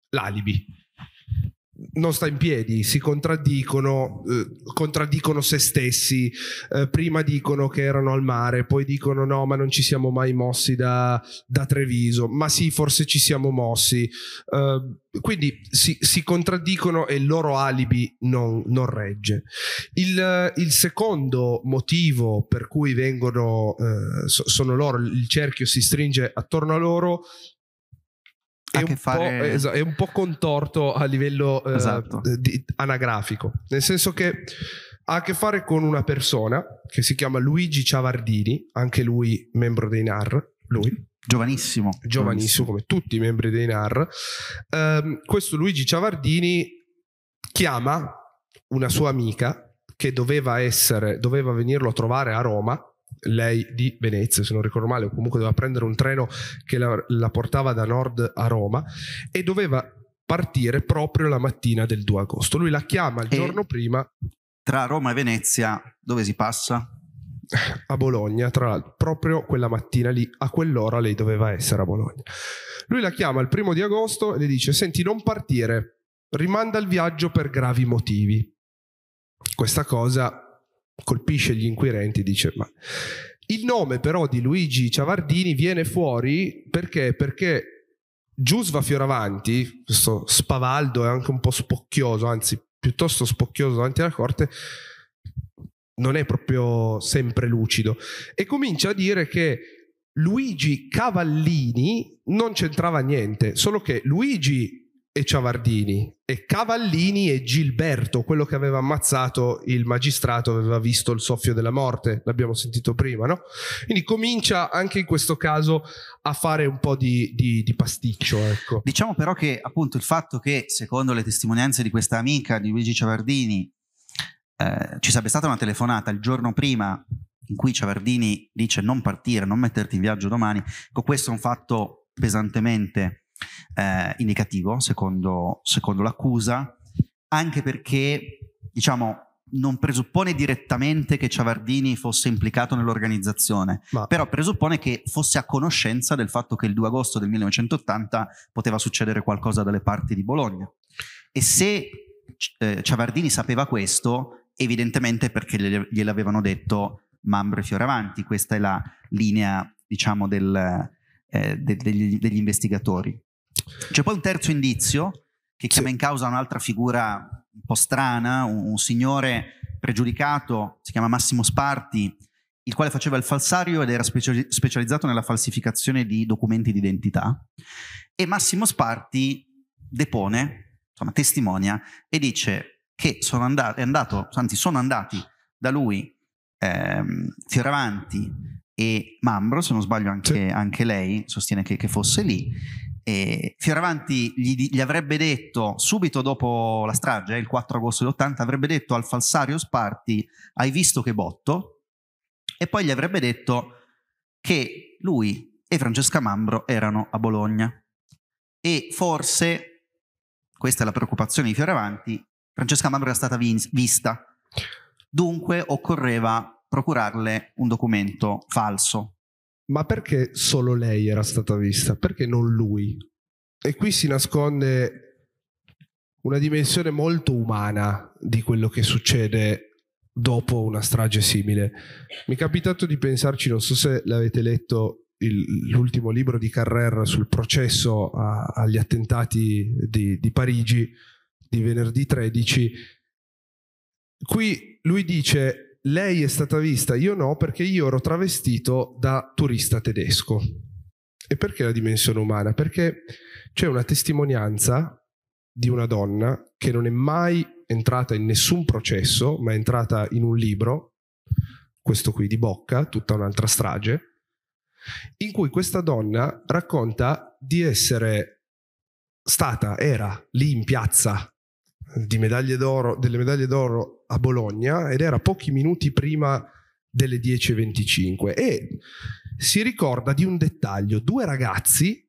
l'alibi non sta in piedi, si contraddicono, eh, contraddicono se stessi, eh, prima dicono che erano al mare, poi dicono no ma non ci siamo mai mossi da, da Treviso, ma sì forse ci siamo mossi, eh, quindi si, si, contraddicono e il loro alibi non, non regge. Il, eh, il, secondo motivo per cui vengono, eh, so, sono loro, il cerchio si stringe attorno a loro è un, fare... es- è un, po', contorto a livello eh, esatto. Eh, di- anagrafico, nel senso che ha a che fare con una persona che si chiama Luigi Ciavardini, anche lui membro dei NAR, lui. Giovanissimo. Giovanissimo, come tutti i membri dei NAR. Um, ehm, questo Luigi Ciavardini chiama una sua amica che doveva, essere, doveva venirlo a trovare a Roma lei di Venezia, se non ricordo male, o comunque doveva prendere un treno che la, la portava da nord a Roma e doveva partire proprio la mattina del 2 agosto. Lui la chiama il e giorno prima. Tra Roma e Venezia, dove si passa? a Bologna, tra l'altro, proprio quella mattina lì, a quell'ora lei doveva essere a Bologna. Lui la chiama il primo di agosto e le dice: Senti, non partire, rimanda il viaggio per gravi motivi. Questa cosa colpisce gli inquirenti, dice ma... Il nome però di Luigi Ciavardini viene fuori perché? Perché Giusva Fioravanti, questo spavaldo e anche un po' spocchioso, anzi piuttosto spocchioso davanti alla corte, non è proprio sempre lucido e comincia a dire che Luigi Cavallini non c'entrava niente, solo che Luigi e Ciavardini e Cavallini e Gilberto, quello che aveva ammazzato il magistrato, aveva visto il soffio della morte, l'abbiamo sentito prima, no? Quindi comincia anche in questo caso a fare un po' di, di, di pasticcio. Ecco. Diciamo però che appunto il fatto che, secondo le testimonianze di questa amica di Luigi Ciavardini, eh, ci sarebbe stata una telefonata il giorno prima in cui Ciavardini dice non partire, non metterti in viaggio domani, ecco questo è un fatto pesantemente eh, indicativo, secondo, secondo l'accusa, anche perché, diciamo, non presuppone direttamente che Ciavardini fosse implicato nell'organizzazione, Ma... però presuppone che fosse a conoscenza del fatto che il 2 agosto del 1980 poteva succedere qualcosa dalle parti di Bologna. E se eh, Ciavardini sapeva questo, evidentemente perché gliel'avevano detto Mambro e Fioravanti, questa è la linea, diciamo, del, eh, de, degli, degli investigatori. C'è poi un terzo indizio che chiama sì. in causa un'altra figura un po' strana, un, un signore pregiudicato, si chiama Massimo Sparti, il quale faceva il falsario ed era specializzato nella falsificazione di documenti d'identità. E Massimo Sparti depone, insomma, testimonia e dice che sono, andato, andato, anzi, sono andati da lui ehm, Fioravanti e Mambro, se non sbaglio anche, sì. anche lei sostiene che, che, fosse lì, e Fioravanti gli, gli, avrebbe detto subito dopo la strage, eh, il 4 agosto dell'80, avrebbe detto al falsario Sparti: Hai visto che botto? E poi gli avrebbe detto che lui e Francesca Mambro erano a Bologna. E forse, questa è la preoccupazione di Fioravanti, Francesca Mambro era stata vin- vista. Dunque occorreva procurarle un documento falso ma perché solo lei era stata vista? Perché non lui? E qui si nasconde una dimensione molto umana di quello che succede dopo una strage simile. Mi è capitato di pensarci, non so se l'avete letto, il, l'ultimo libro di Carrera sul processo a, agli attentati di, di Parigi di venerdì 13. Qui lui dice lei è stata vista, io no, perché io ero travestito da turista tedesco. E perché la dimensione umana? Perché c'è una testimonianza di una donna che non è mai entrata in nessun processo, ma è entrata in un libro, questo qui di Bocca, tutta un'altra strage, in cui questa donna racconta di essere stata, era lì in piazza medaglie delle medaglie d'oro a Bologna ed era pochi minuti prima delle 10.25 e si ricorda di un dettaglio, due ragazzi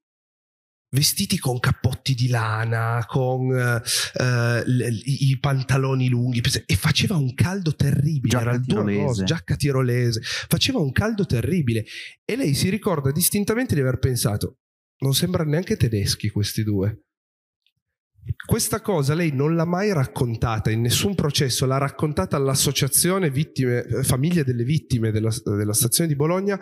vestiti con cappotti di lana, con eh, i, i pantaloni lunghi e faceva un caldo terribile, giacca era il tirolese. giacca tirolese, faceva un caldo terribile e lei si ricorda distintamente di aver pensato non sembrano neanche tedeschi questi due questa cosa lei non l'ha mai raccontata in nessun processo, l'ha raccontata all'associazione vittime, famiglie delle vittime della, della stazione di Bologna,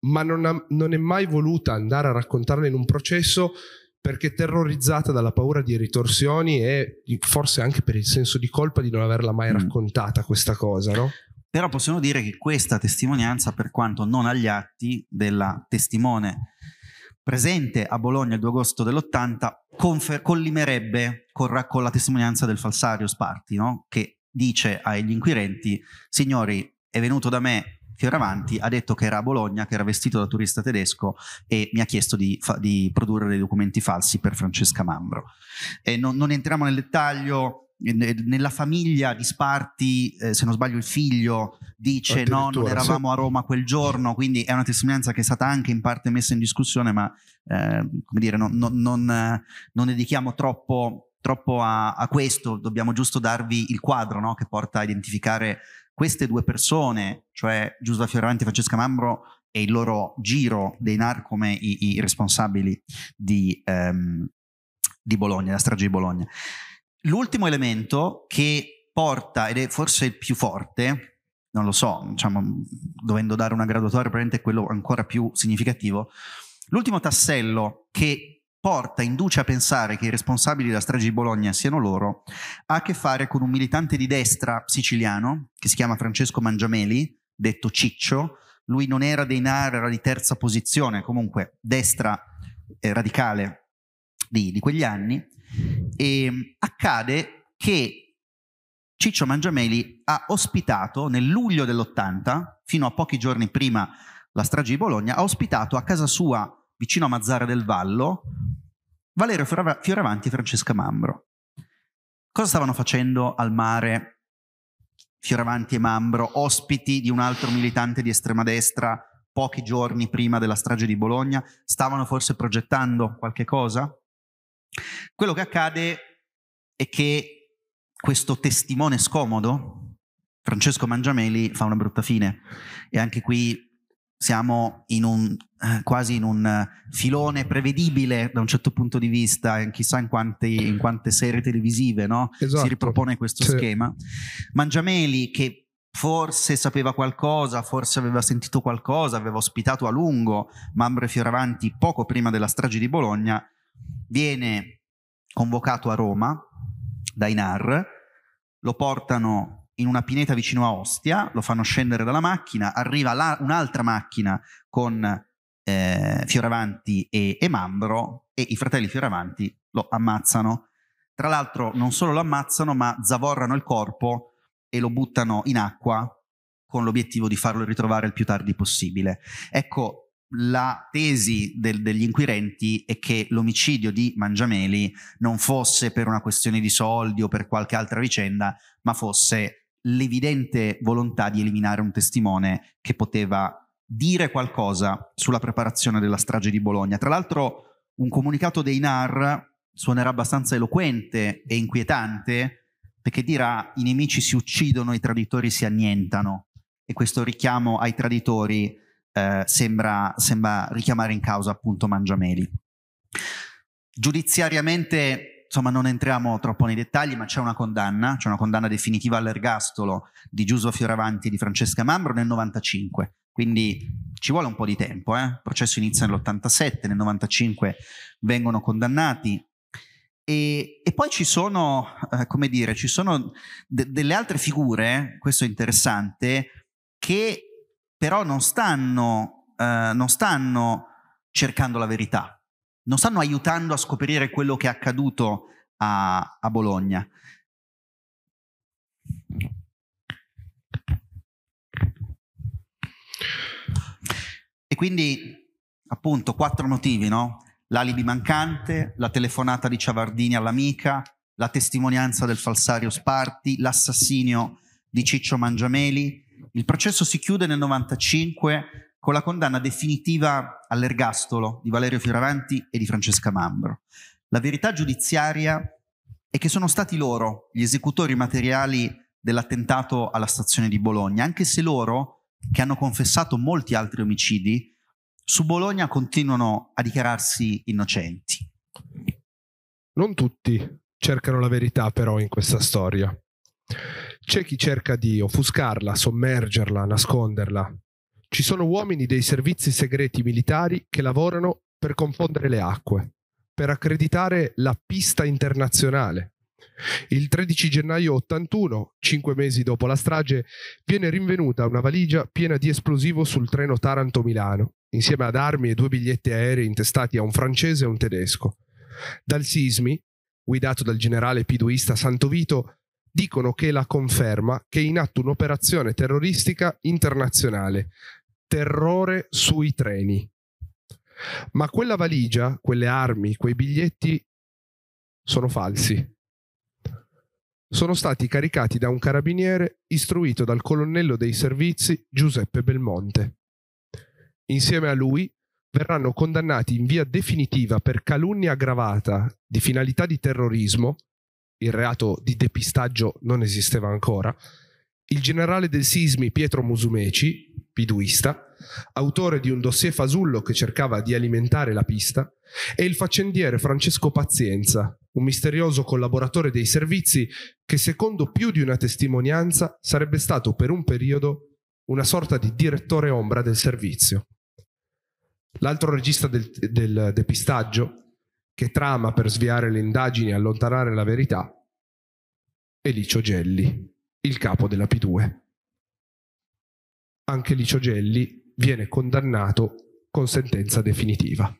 ma non, ha, non è mai voluta andare a raccontarla in un processo perché terrorizzata dalla paura di ritorsioni e forse anche per il senso di colpa di non averla mai mm. raccontata questa cosa, no? Però possiamo dire che questa testimonianza, per quanto non agli atti della testimone presente a Bologna il 2 agosto dell'80, confer- collimerebbe con, con, la testimonianza del falsario Sparti, no? che dice agli inquirenti, signori, è venuto da me Fioravanti, ha detto che era a Bologna, che era vestito da turista tedesco e mi ha chiesto di, fa- di produrre dei documenti falsi per Francesca Mambro. Non, non entriamo nel dettaglio nella famiglia di Sparti, eh, se non sbaglio il figlio dice no, non eravamo a Roma quel giorno, quindi è una testimonianza che è stata anche in parte messa in discussione, ma eh, come dire, no, no, non, non, dedichiamo troppo, troppo a, a, questo, dobbiamo giusto darvi il quadro no? che porta a identificare queste due persone, cioè Giuseppe Fioravanti e Francesca Mambro, e il loro giro dei NAR come i, i responsabili di, ehm, di Bologna, la strage di Bologna. L'ultimo elemento che porta, ed è forse il più forte, non lo so, diciamo, dovendo dare una graduatoria probabilmente è quello ancora più significativo, l'ultimo tassello che porta, induce a pensare che i responsabili della strage di Bologna siano loro, ha a che fare con un militante di destra siciliano che si chiama Francesco Mangiameli, detto Ciccio, lui non era dei NAR, era di terza posizione, comunque destra eh, radicale di, di quegli anni, e ehm, accade che Ciccio Mangiameli ha ospitato nel luglio dell'80, fino a pochi giorni prima la strage di Bologna, ha ospitato a casa sua, vicino a Mazzara del Vallo, Valerio Fioravanti e Francesca Mambro. Cosa stavano facendo al mare Fioravanti e Mambro, ospiti di un altro militante di estrema destra pochi giorni prima della strage di Bologna? Stavano forse progettando qualche cosa? Quello che accade è che questo testimone scomodo, Francesco Mangiameli, fa una brutta fine. E anche qui siamo in un, eh, quasi in un eh, filone prevedibile da un certo punto di vista, in chissà in quante, in quante serie televisive no? esatto. si ripropone questo sì. schema. Mangiameli che forse sapeva qualcosa, forse aveva sentito qualcosa, aveva ospitato a lungo Mambro e Fioravanti poco prima della strage di Bologna, viene convocato a Roma dai NAR, lo portano in una pineta vicino a Ostia, lo fanno scendere dalla macchina, arriva la, un'altra macchina con eh, Fioravanti e, e Mambro e i fratelli Fioravanti lo ammazzano. Tra l'altro non solo lo ammazzano, ma zavorrano il corpo e lo buttano in acqua con l'obiettivo di farlo ritrovare il più tardi possibile. Ecco, la tesi del, degli inquirenti è che l'omicidio di Mangiameli non fosse per una questione di soldi o per qualche altra vicenda, ma fosse l'evidente volontà di eliminare un testimone che poteva dire qualcosa sulla preparazione della strage di Bologna. Tra l'altro un comunicato dei NAR suonerà abbastanza eloquente e inquietante perché dirà i nemici si uccidono, i traditori si annientano e questo richiamo ai traditori eh, sembra, sembra richiamare in causa appunto Mangiameli. Giudiziariamente insomma non entriamo troppo nei dettagli, ma c'è una condanna, c'è una condanna definitiva all'ergastolo di Giuso Fioravanti e di Francesca Mambro nel 95. Quindi ci vuole un po' di tempo, eh? il processo inizia nell'87, nel 95 vengono condannati. E, e poi ci sono, eh, come dire, ci sono de- delle altre figure, eh, questo è interessante, che però non stanno, eh, non stanno cercando la verità, non stanno aiutando a scoprire quello che è accaduto a, a Bologna. E quindi, appunto, quattro motivi, no? L'alibi mancante, la telefonata di Ciavardini all'amica, la testimonianza del falsario Sparti, l'assassinio di Ciccio Mangiameli, il processo si chiude nel 1995 con la condanna definitiva all'ergastolo di Valerio Fioravanti e di Francesca Mambro. La verità giudiziaria è che sono stati loro gli esecutori materiali dell'attentato alla stazione di Bologna, anche se loro, che hanno confessato molti altri omicidi, su Bologna continuano a dichiararsi innocenti. Non tutti cercano la verità però in questa storia. C'è chi cerca di offuscarla, sommergerla, nasconderla. Ci sono uomini dei servizi segreti militari che lavorano per confondere le acque, per accreditare la pista internazionale. Il 13 gennaio 81, cinque mesi dopo la strage, viene rinvenuta una valigia piena di esplosivo sul treno Taranto-Milano, insieme ad armi e due biglietti aerei intestati a un francese e un tedesco. Dal Sismi, guidato dal generale piduista Santovito, dicono che la conferma che è in atto un'operazione terroristica internazionale. Terrore sui treni. Ma quella valigia, quelle armi, quei biglietti sono falsi. Sono stati caricati da un carabiniere istruito dal colonnello dei servizi Giuseppe Belmonte. Insieme a lui verranno condannati in via definitiva per calunnia aggravata di finalità di terrorismo il reato di depistaggio non esisteva ancora, il generale del sismi Pietro Musumeci, piduista, autore di un dossier fasullo che cercava di alimentare la pista, e il faccendiere Francesco Pazienza, un misterioso collaboratore dei servizi che secondo più di una testimonianza sarebbe stato per un periodo una sorta di direttore ombra del servizio. L'altro regista del, del depistaggio che trama per sviare le indagini e allontanare la verità, e Licio Gelli, il capo della P2. Anche Licio Gelli viene condannato con sentenza definitiva.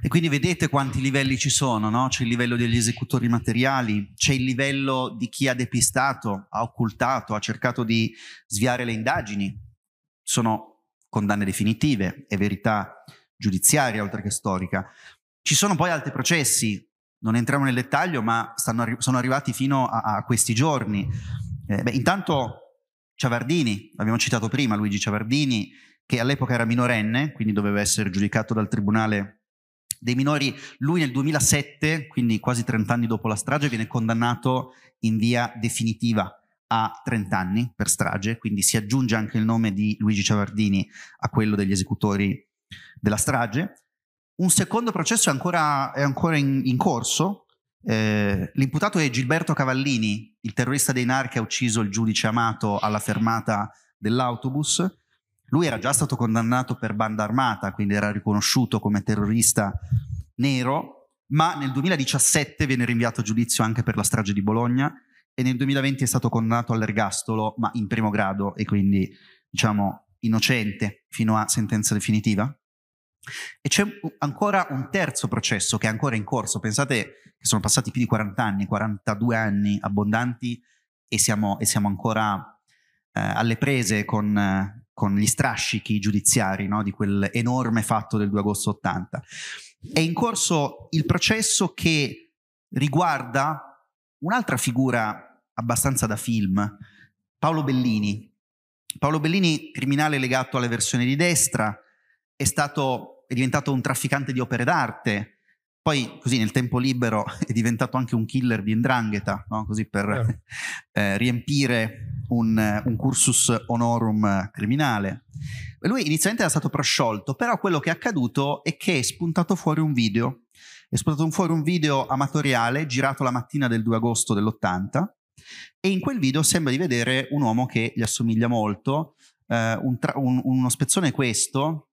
E quindi vedete quanti livelli ci sono, no? C'è il livello degli esecutori materiali, c'è il livello di chi ha depistato, ha occultato, ha cercato di sviare le indagini. Sono condanne definitive, è verità giudiziaria oltre che storica. Ci sono poi altri processi, non entriamo nel dettaglio, ma arri- sono arrivati fino a, a questi giorni. Eh, beh, intanto Ciavardini, l'abbiamo citato prima, Luigi Ciavardini, che all'epoca era minorenne, quindi doveva essere giudicato dal Tribunale dei minori, lui nel 2007, quindi quasi 30 anni dopo la strage, viene condannato in via definitiva a 30 anni per strage, quindi si aggiunge anche il nome di Luigi Ciavardini a quello degli esecutori della strage. Un secondo processo è ancora, è ancora in, in, corso. Eh, l'imputato è Gilberto Cavallini, il terrorista dei NAR che ha ucciso il giudice Amato alla fermata dell'autobus. Lui era già stato condannato per banda armata, quindi era riconosciuto come terrorista nero, ma nel 2017 viene rinviato a giudizio anche per la strage di Bologna e nel 2020 è stato condannato all'ergastolo, ma in primo grado e quindi diciamo innocente fino a sentenza definitiva. E c'è ancora un terzo processo che è ancora in corso. Pensate che sono passati più di 40 anni, 42 anni abbondanti e siamo, e siamo ancora eh, alle prese con, eh, con, gli strascichi giudiziari no? di enorme fatto del 2 agosto 80. È in corso il processo che riguarda un'altra figura abbastanza da film, Paolo Bellini. Paolo Bellini, criminale legato alle versioni di destra, è stato è diventato un trafficante di opere d'arte, poi così nel tempo libero [laughs] è diventato anche un killer di Ndrangheta, no? così per certo. [laughs] eh, riempire un, un, cursus honorum criminale. Lui inizialmente era stato prosciolto, però quello che è accaduto è che è spuntato fuori un video, è spuntato fuori un video amatoriale girato la mattina del 2 agosto dell'80 e in quel video sembra di vedere un uomo che gli assomiglia molto, eh, un tra- un, uno spezzone questo,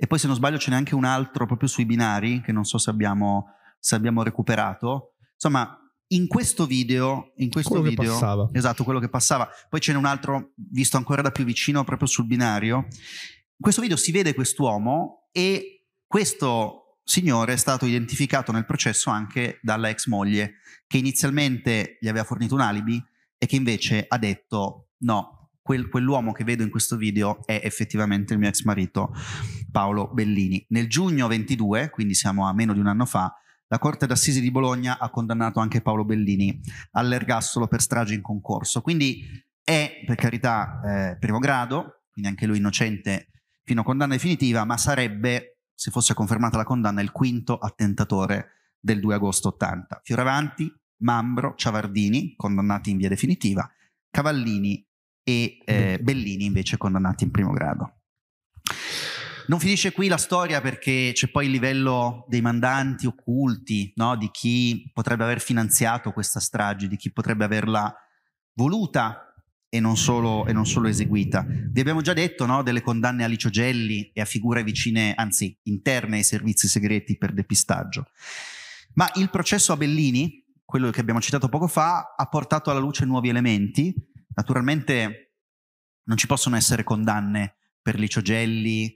e poi se non sbaglio ce n'è anche un altro proprio sui binari, che non so se abbiamo, se abbiamo recuperato. Insomma, in questo video, in questo quello video, che passava. esatto, quello che passava, poi ce n'è un altro visto ancora da più vicino proprio sul binario. In questo video si vede quest'uomo e questo signore è stato identificato nel processo anche dalla ex moglie che inizialmente gli aveva fornito un alibi e che invece ha detto no, quel, quell'uomo che vedo in questo video è effettivamente il mio ex marito. Paolo Bellini. Nel giugno 22, quindi siamo a meno di un anno fa, la Corte d'Assisi di Bologna ha condannato anche Paolo Bellini all'ergastolo per strage in concorso. Quindi è, per carità, eh, primo grado, quindi anche lui innocente fino a condanna definitiva, ma sarebbe, se fosse confermata la condanna, il quinto attentatore del 2 agosto 80. Fioravanti, Mambro, Ciavardini, condannati in via definitiva, Cavallini e eh, mm. Bellini invece condannati in primo grado. Non finisce qui la storia perché c'è poi il livello dei mandanti occulti, no? di chi potrebbe aver finanziato questa strage, di chi potrebbe averla voluta e non solo, e non solo eseguita. Vi abbiamo già detto no? delle condanne a Licio Gelli e a figure vicine, anzi interne ai servizi segreti per depistaggio. Ma il processo a Bellini, quello che abbiamo citato poco fa, ha portato alla luce nuovi elementi. Naturalmente non ci possono essere condanne per Licio Gelli,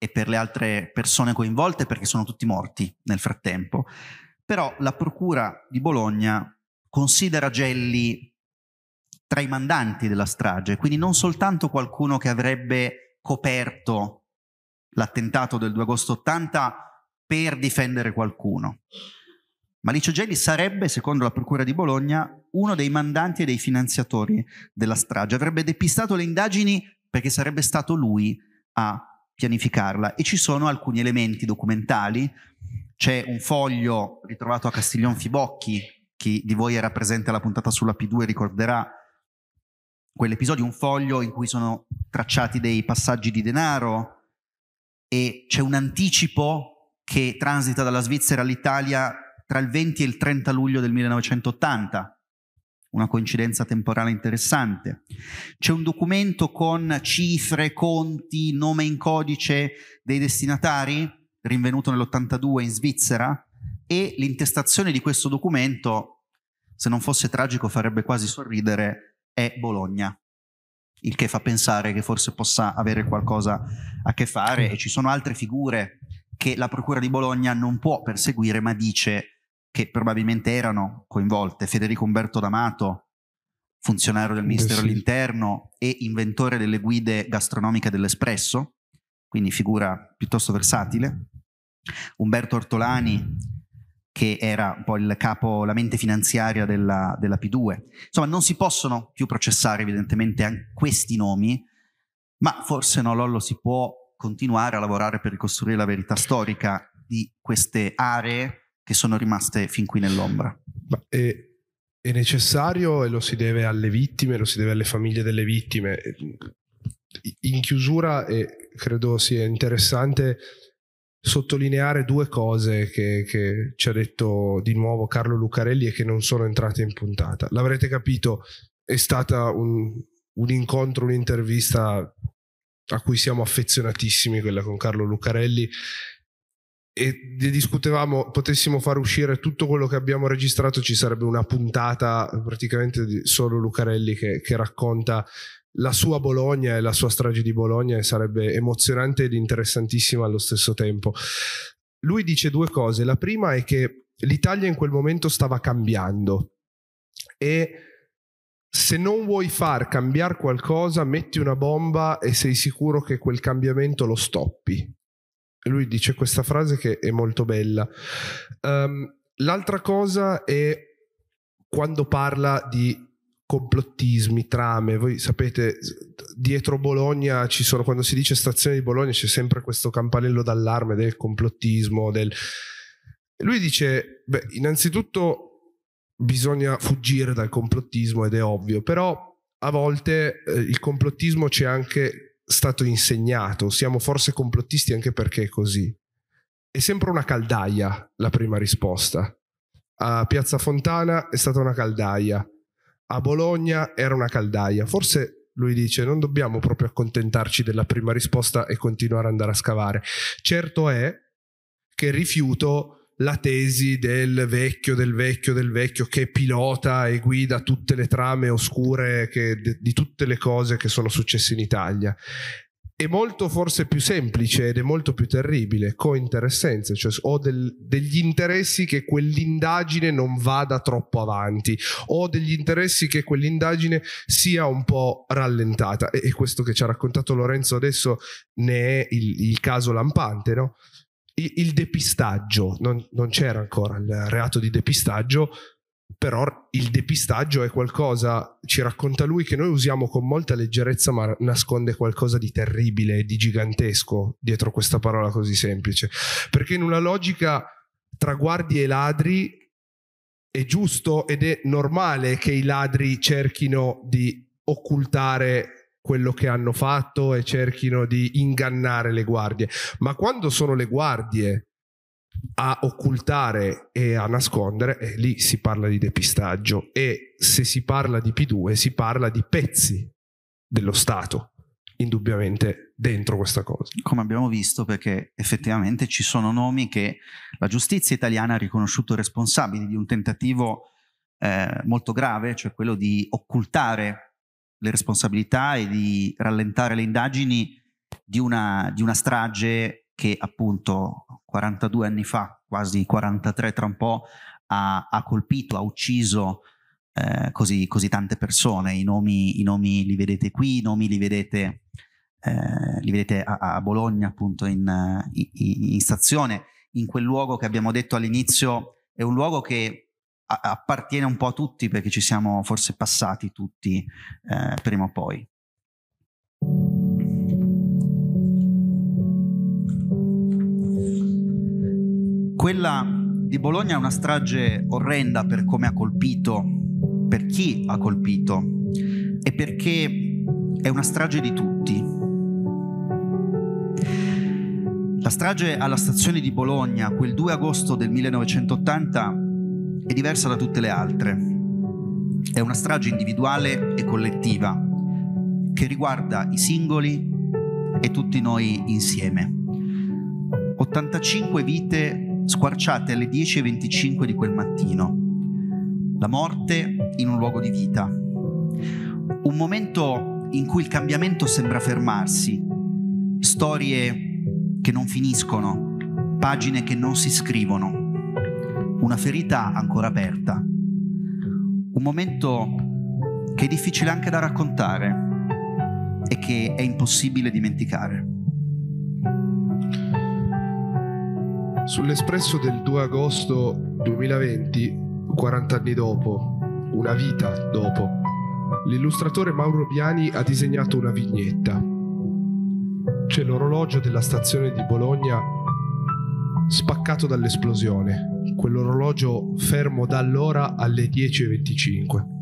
e per le altre persone coinvolte perché sono tutti morti nel frattempo. Però la Procura di Bologna considera Gelli tra i mandanti della strage, quindi non soltanto qualcuno che avrebbe coperto l'attentato del 2 agosto 80 per difendere qualcuno. Ma Licio Gelli sarebbe, secondo la Procura di Bologna, uno dei mandanti e dei finanziatori della strage. Avrebbe depistato le indagini perché sarebbe stato lui a pianificarla e ci sono alcuni elementi documentali, c'è un foglio ritrovato a Castiglion Fibocchi, chi di voi era presente alla puntata sulla P2 ricorderà quell'episodio, un foglio in cui sono tracciati dei passaggi di denaro e c'è un anticipo che transita dalla Svizzera all'Italia tra il 20 e il 30 luglio del 1980 una coincidenza temporale interessante. C'è un documento con cifre, conti, nome in codice dei destinatari, rinvenuto nell'82 in Svizzera, e l'intestazione di questo documento, se non fosse tragico farebbe quasi sorridere, è Bologna. Il che fa pensare che forse possa avere qualcosa a che fare e ci sono altre figure che la Procura di Bologna non può perseguire, ma dice che probabilmente erano coinvolte, Federico Umberto D'Amato, funzionario del eh Ministero dell'Interno e inventore delle guide gastronomiche dell'Espresso, quindi figura piuttosto versatile. Umberto Ortolani, che era un po' il capo, la mente finanziaria della, della P2. Insomma, non si possono più processare evidentemente questi nomi, ma forse no, Lollo si può continuare a lavorare per ricostruire la verità storica di queste aree che sono rimaste fin qui nell'ombra. È, eh, è necessario e lo si deve alle vittime, lo si deve alle famiglie delle vittime. In chiusura, e credo sia interessante sottolineare due cose che, che, ci ha detto di nuovo Carlo Lucarelli e che non sono entrate in puntata. L'avrete capito, è stata un, un incontro, un'intervista a cui siamo affezionatissimi, quella con Carlo Lucarelli, e discutevamo potessimo far uscire tutto quello che abbiamo registrato ci sarebbe una puntata praticamente di solo Lucarelli che, che racconta la sua Bologna e la sua strage di Bologna e sarebbe emozionante ed interessantissima allo stesso tempo. Lui dice due cose, la prima è che l'Italia in quel momento stava cambiando e se non vuoi far cambiare qualcosa metti una bomba e sei sicuro che quel cambiamento lo stoppi lui dice questa frase che è molto bella. Um, l'altra cosa è quando parla di complottismi, trame, voi sapete dietro Bologna ci sono, quando si dice stazione di Bologna c'è sempre questo campanello d'allarme del complottismo, del... Lui dice, beh, innanzitutto bisogna fuggire dal complottismo ed è ovvio, però a volte eh, il complottismo c'è anche stato insegnato, siamo forse complottisti anche perché è così. È sempre una caldaia la prima risposta. A Piazza Fontana è stata una caldaia, a Bologna era una caldaia. Forse lui dice non dobbiamo proprio accontentarci della prima risposta e continuare ad andare a scavare. Certo è che il rifiuto la tesi del vecchio, del vecchio, del vecchio che pilota e guida tutte le trame oscure che, di tutte le cose che sono successe in Italia. È molto forse più semplice ed è molto più terribile, cointeressenze, cioè ho del, degli interessi che quell'indagine non vada troppo avanti, ho degli interessi che quell'indagine sia un po' rallentata e, e questo che ci ha raccontato Lorenzo adesso ne è il, il caso lampante, no? il, depistaggio, non, non c'era ancora il reato di depistaggio, però il depistaggio è qualcosa, ci racconta lui, che noi usiamo con molta leggerezza, ma nasconde qualcosa di terribile, di gigantesco dietro questa parola così semplice. Perché in una logica tra guardie e ladri è giusto ed è normale che i ladri cerchino di occultare quello che hanno fatto e cerchino di ingannare le guardie, ma quando sono le guardie a occultare e a nascondere, eh, lì si parla di depistaggio e se si parla di P2 si parla di pezzi dello Stato, indubbiamente dentro questa cosa. Come abbiamo visto, perché effettivamente ci sono nomi che la giustizia italiana ha riconosciuto responsabili di un tentativo eh, molto grave, cioè quello di occultare le responsabilità e di rallentare le indagini di una, di una strage che appunto 42 anni fa, quasi 43 tra un po', ha, ha colpito, ha ucciso eh, così, così, tante persone. I nomi, I nomi, li vedete qui, i nomi li vedete, eh, li vedete a, a, Bologna, appunto, in, in, in stazione, in quel luogo che abbiamo detto all'inizio, è un luogo che appartiene un po' a tutti perché ci siamo forse passati tutti eh, prima o poi. Quella di Bologna è una strage orrenda per come ha colpito, per chi ha colpito e perché è una strage di tutti. La strage alla stazione di Bologna, quel 2 agosto del 1980, è diversa da tutte le altre. È una strage individuale e collettiva che riguarda i singoli e tutti noi insieme. 85 vite squarciate alle 10.25 di quel mattino. La morte in un luogo di vita. Un momento in cui il cambiamento sembra fermarsi. Storie che non finiscono, pagine che non si scrivono una ferita ancora aperta, un momento che è difficile anche da raccontare e che è impossibile dimenticare. Sull'espresso del 2 agosto 2020, 40 anni dopo, una vita dopo, l'illustratore Mauro Biani ha disegnato una vignetta. C'è l'orologio della stazione di Bologna spaccato dall'esplosione, quell'orologio fermo da allora alle 10.25.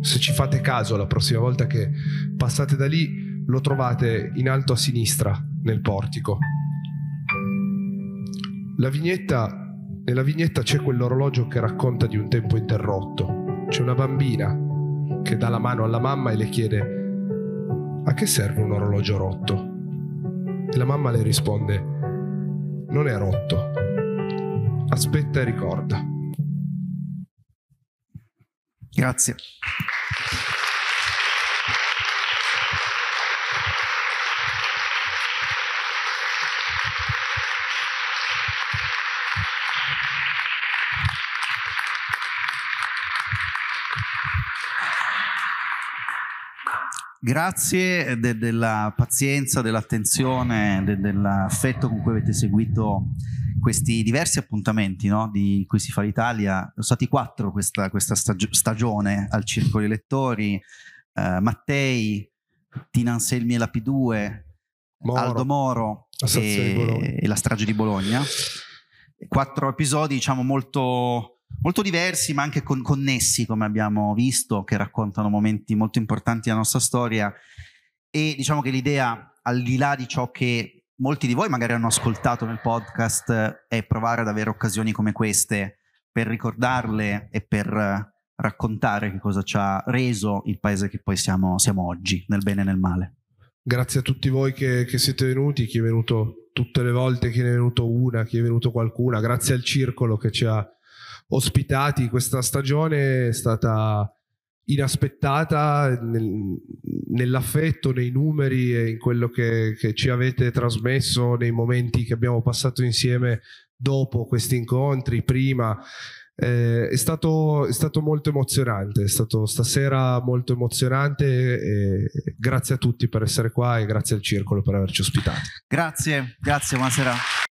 Se ci fate caso la prossima volta che passate da lì, lo trovate in alto a sinistra nel portico. La vignetta, nella vignetta c'è quell'orologio che racconta di un tempo interrotto. C'è una bambina che dà la mano alla mamma e le chiede a che serve un orologio rotto? E la mamma le risponde non è rotto. Aspetta e ricorda. Grazie. Grazie de della pazienza, dell'attenzione, de dell'affetto con cui avete seguito questi diversi appuntamenti no, di cui si fa l'Italia. Sono stati quattro questa, questa stag stagione al Circo dei Lettori. Eh, Mattei, Tina Anselmi e la P2, Moro, Aldo Moro e, e la strage di Bologna. Quattro episodi diciamo molto molto diversi ma anche con, connessi come abbiamo visto che raccontano momenti molto importanti della nostra storia e diciamo che l'idea al di là di ciò che molti di voi magari hanno ascoltato nel podcast è provare ad avere occasioni come queste per ricordarle e per raccontare che cosa ci ha reso il paese che poi siamo, siamo oggi nel bene e nel male grazie a tutti voi che, che, siete venuti, chi è venuto tutte le volte, chi è venuto una, chi è venuto qualcuna, grazie al circolo che ci ha ospitati questa stagione è stata inaspettata nel, nell'affetto, nei numeri e in quello che, che, ci avete trasmesso nei momenti che abbiamo passato insieme dopo questi incontri, prima. Eh, è, stato, è, stato, molto emozionante, è stato stasera molto emozionante grazie a tutti per essere qua e grazie al Circolo per averci ospitato. Grazie, grazie, buonasera.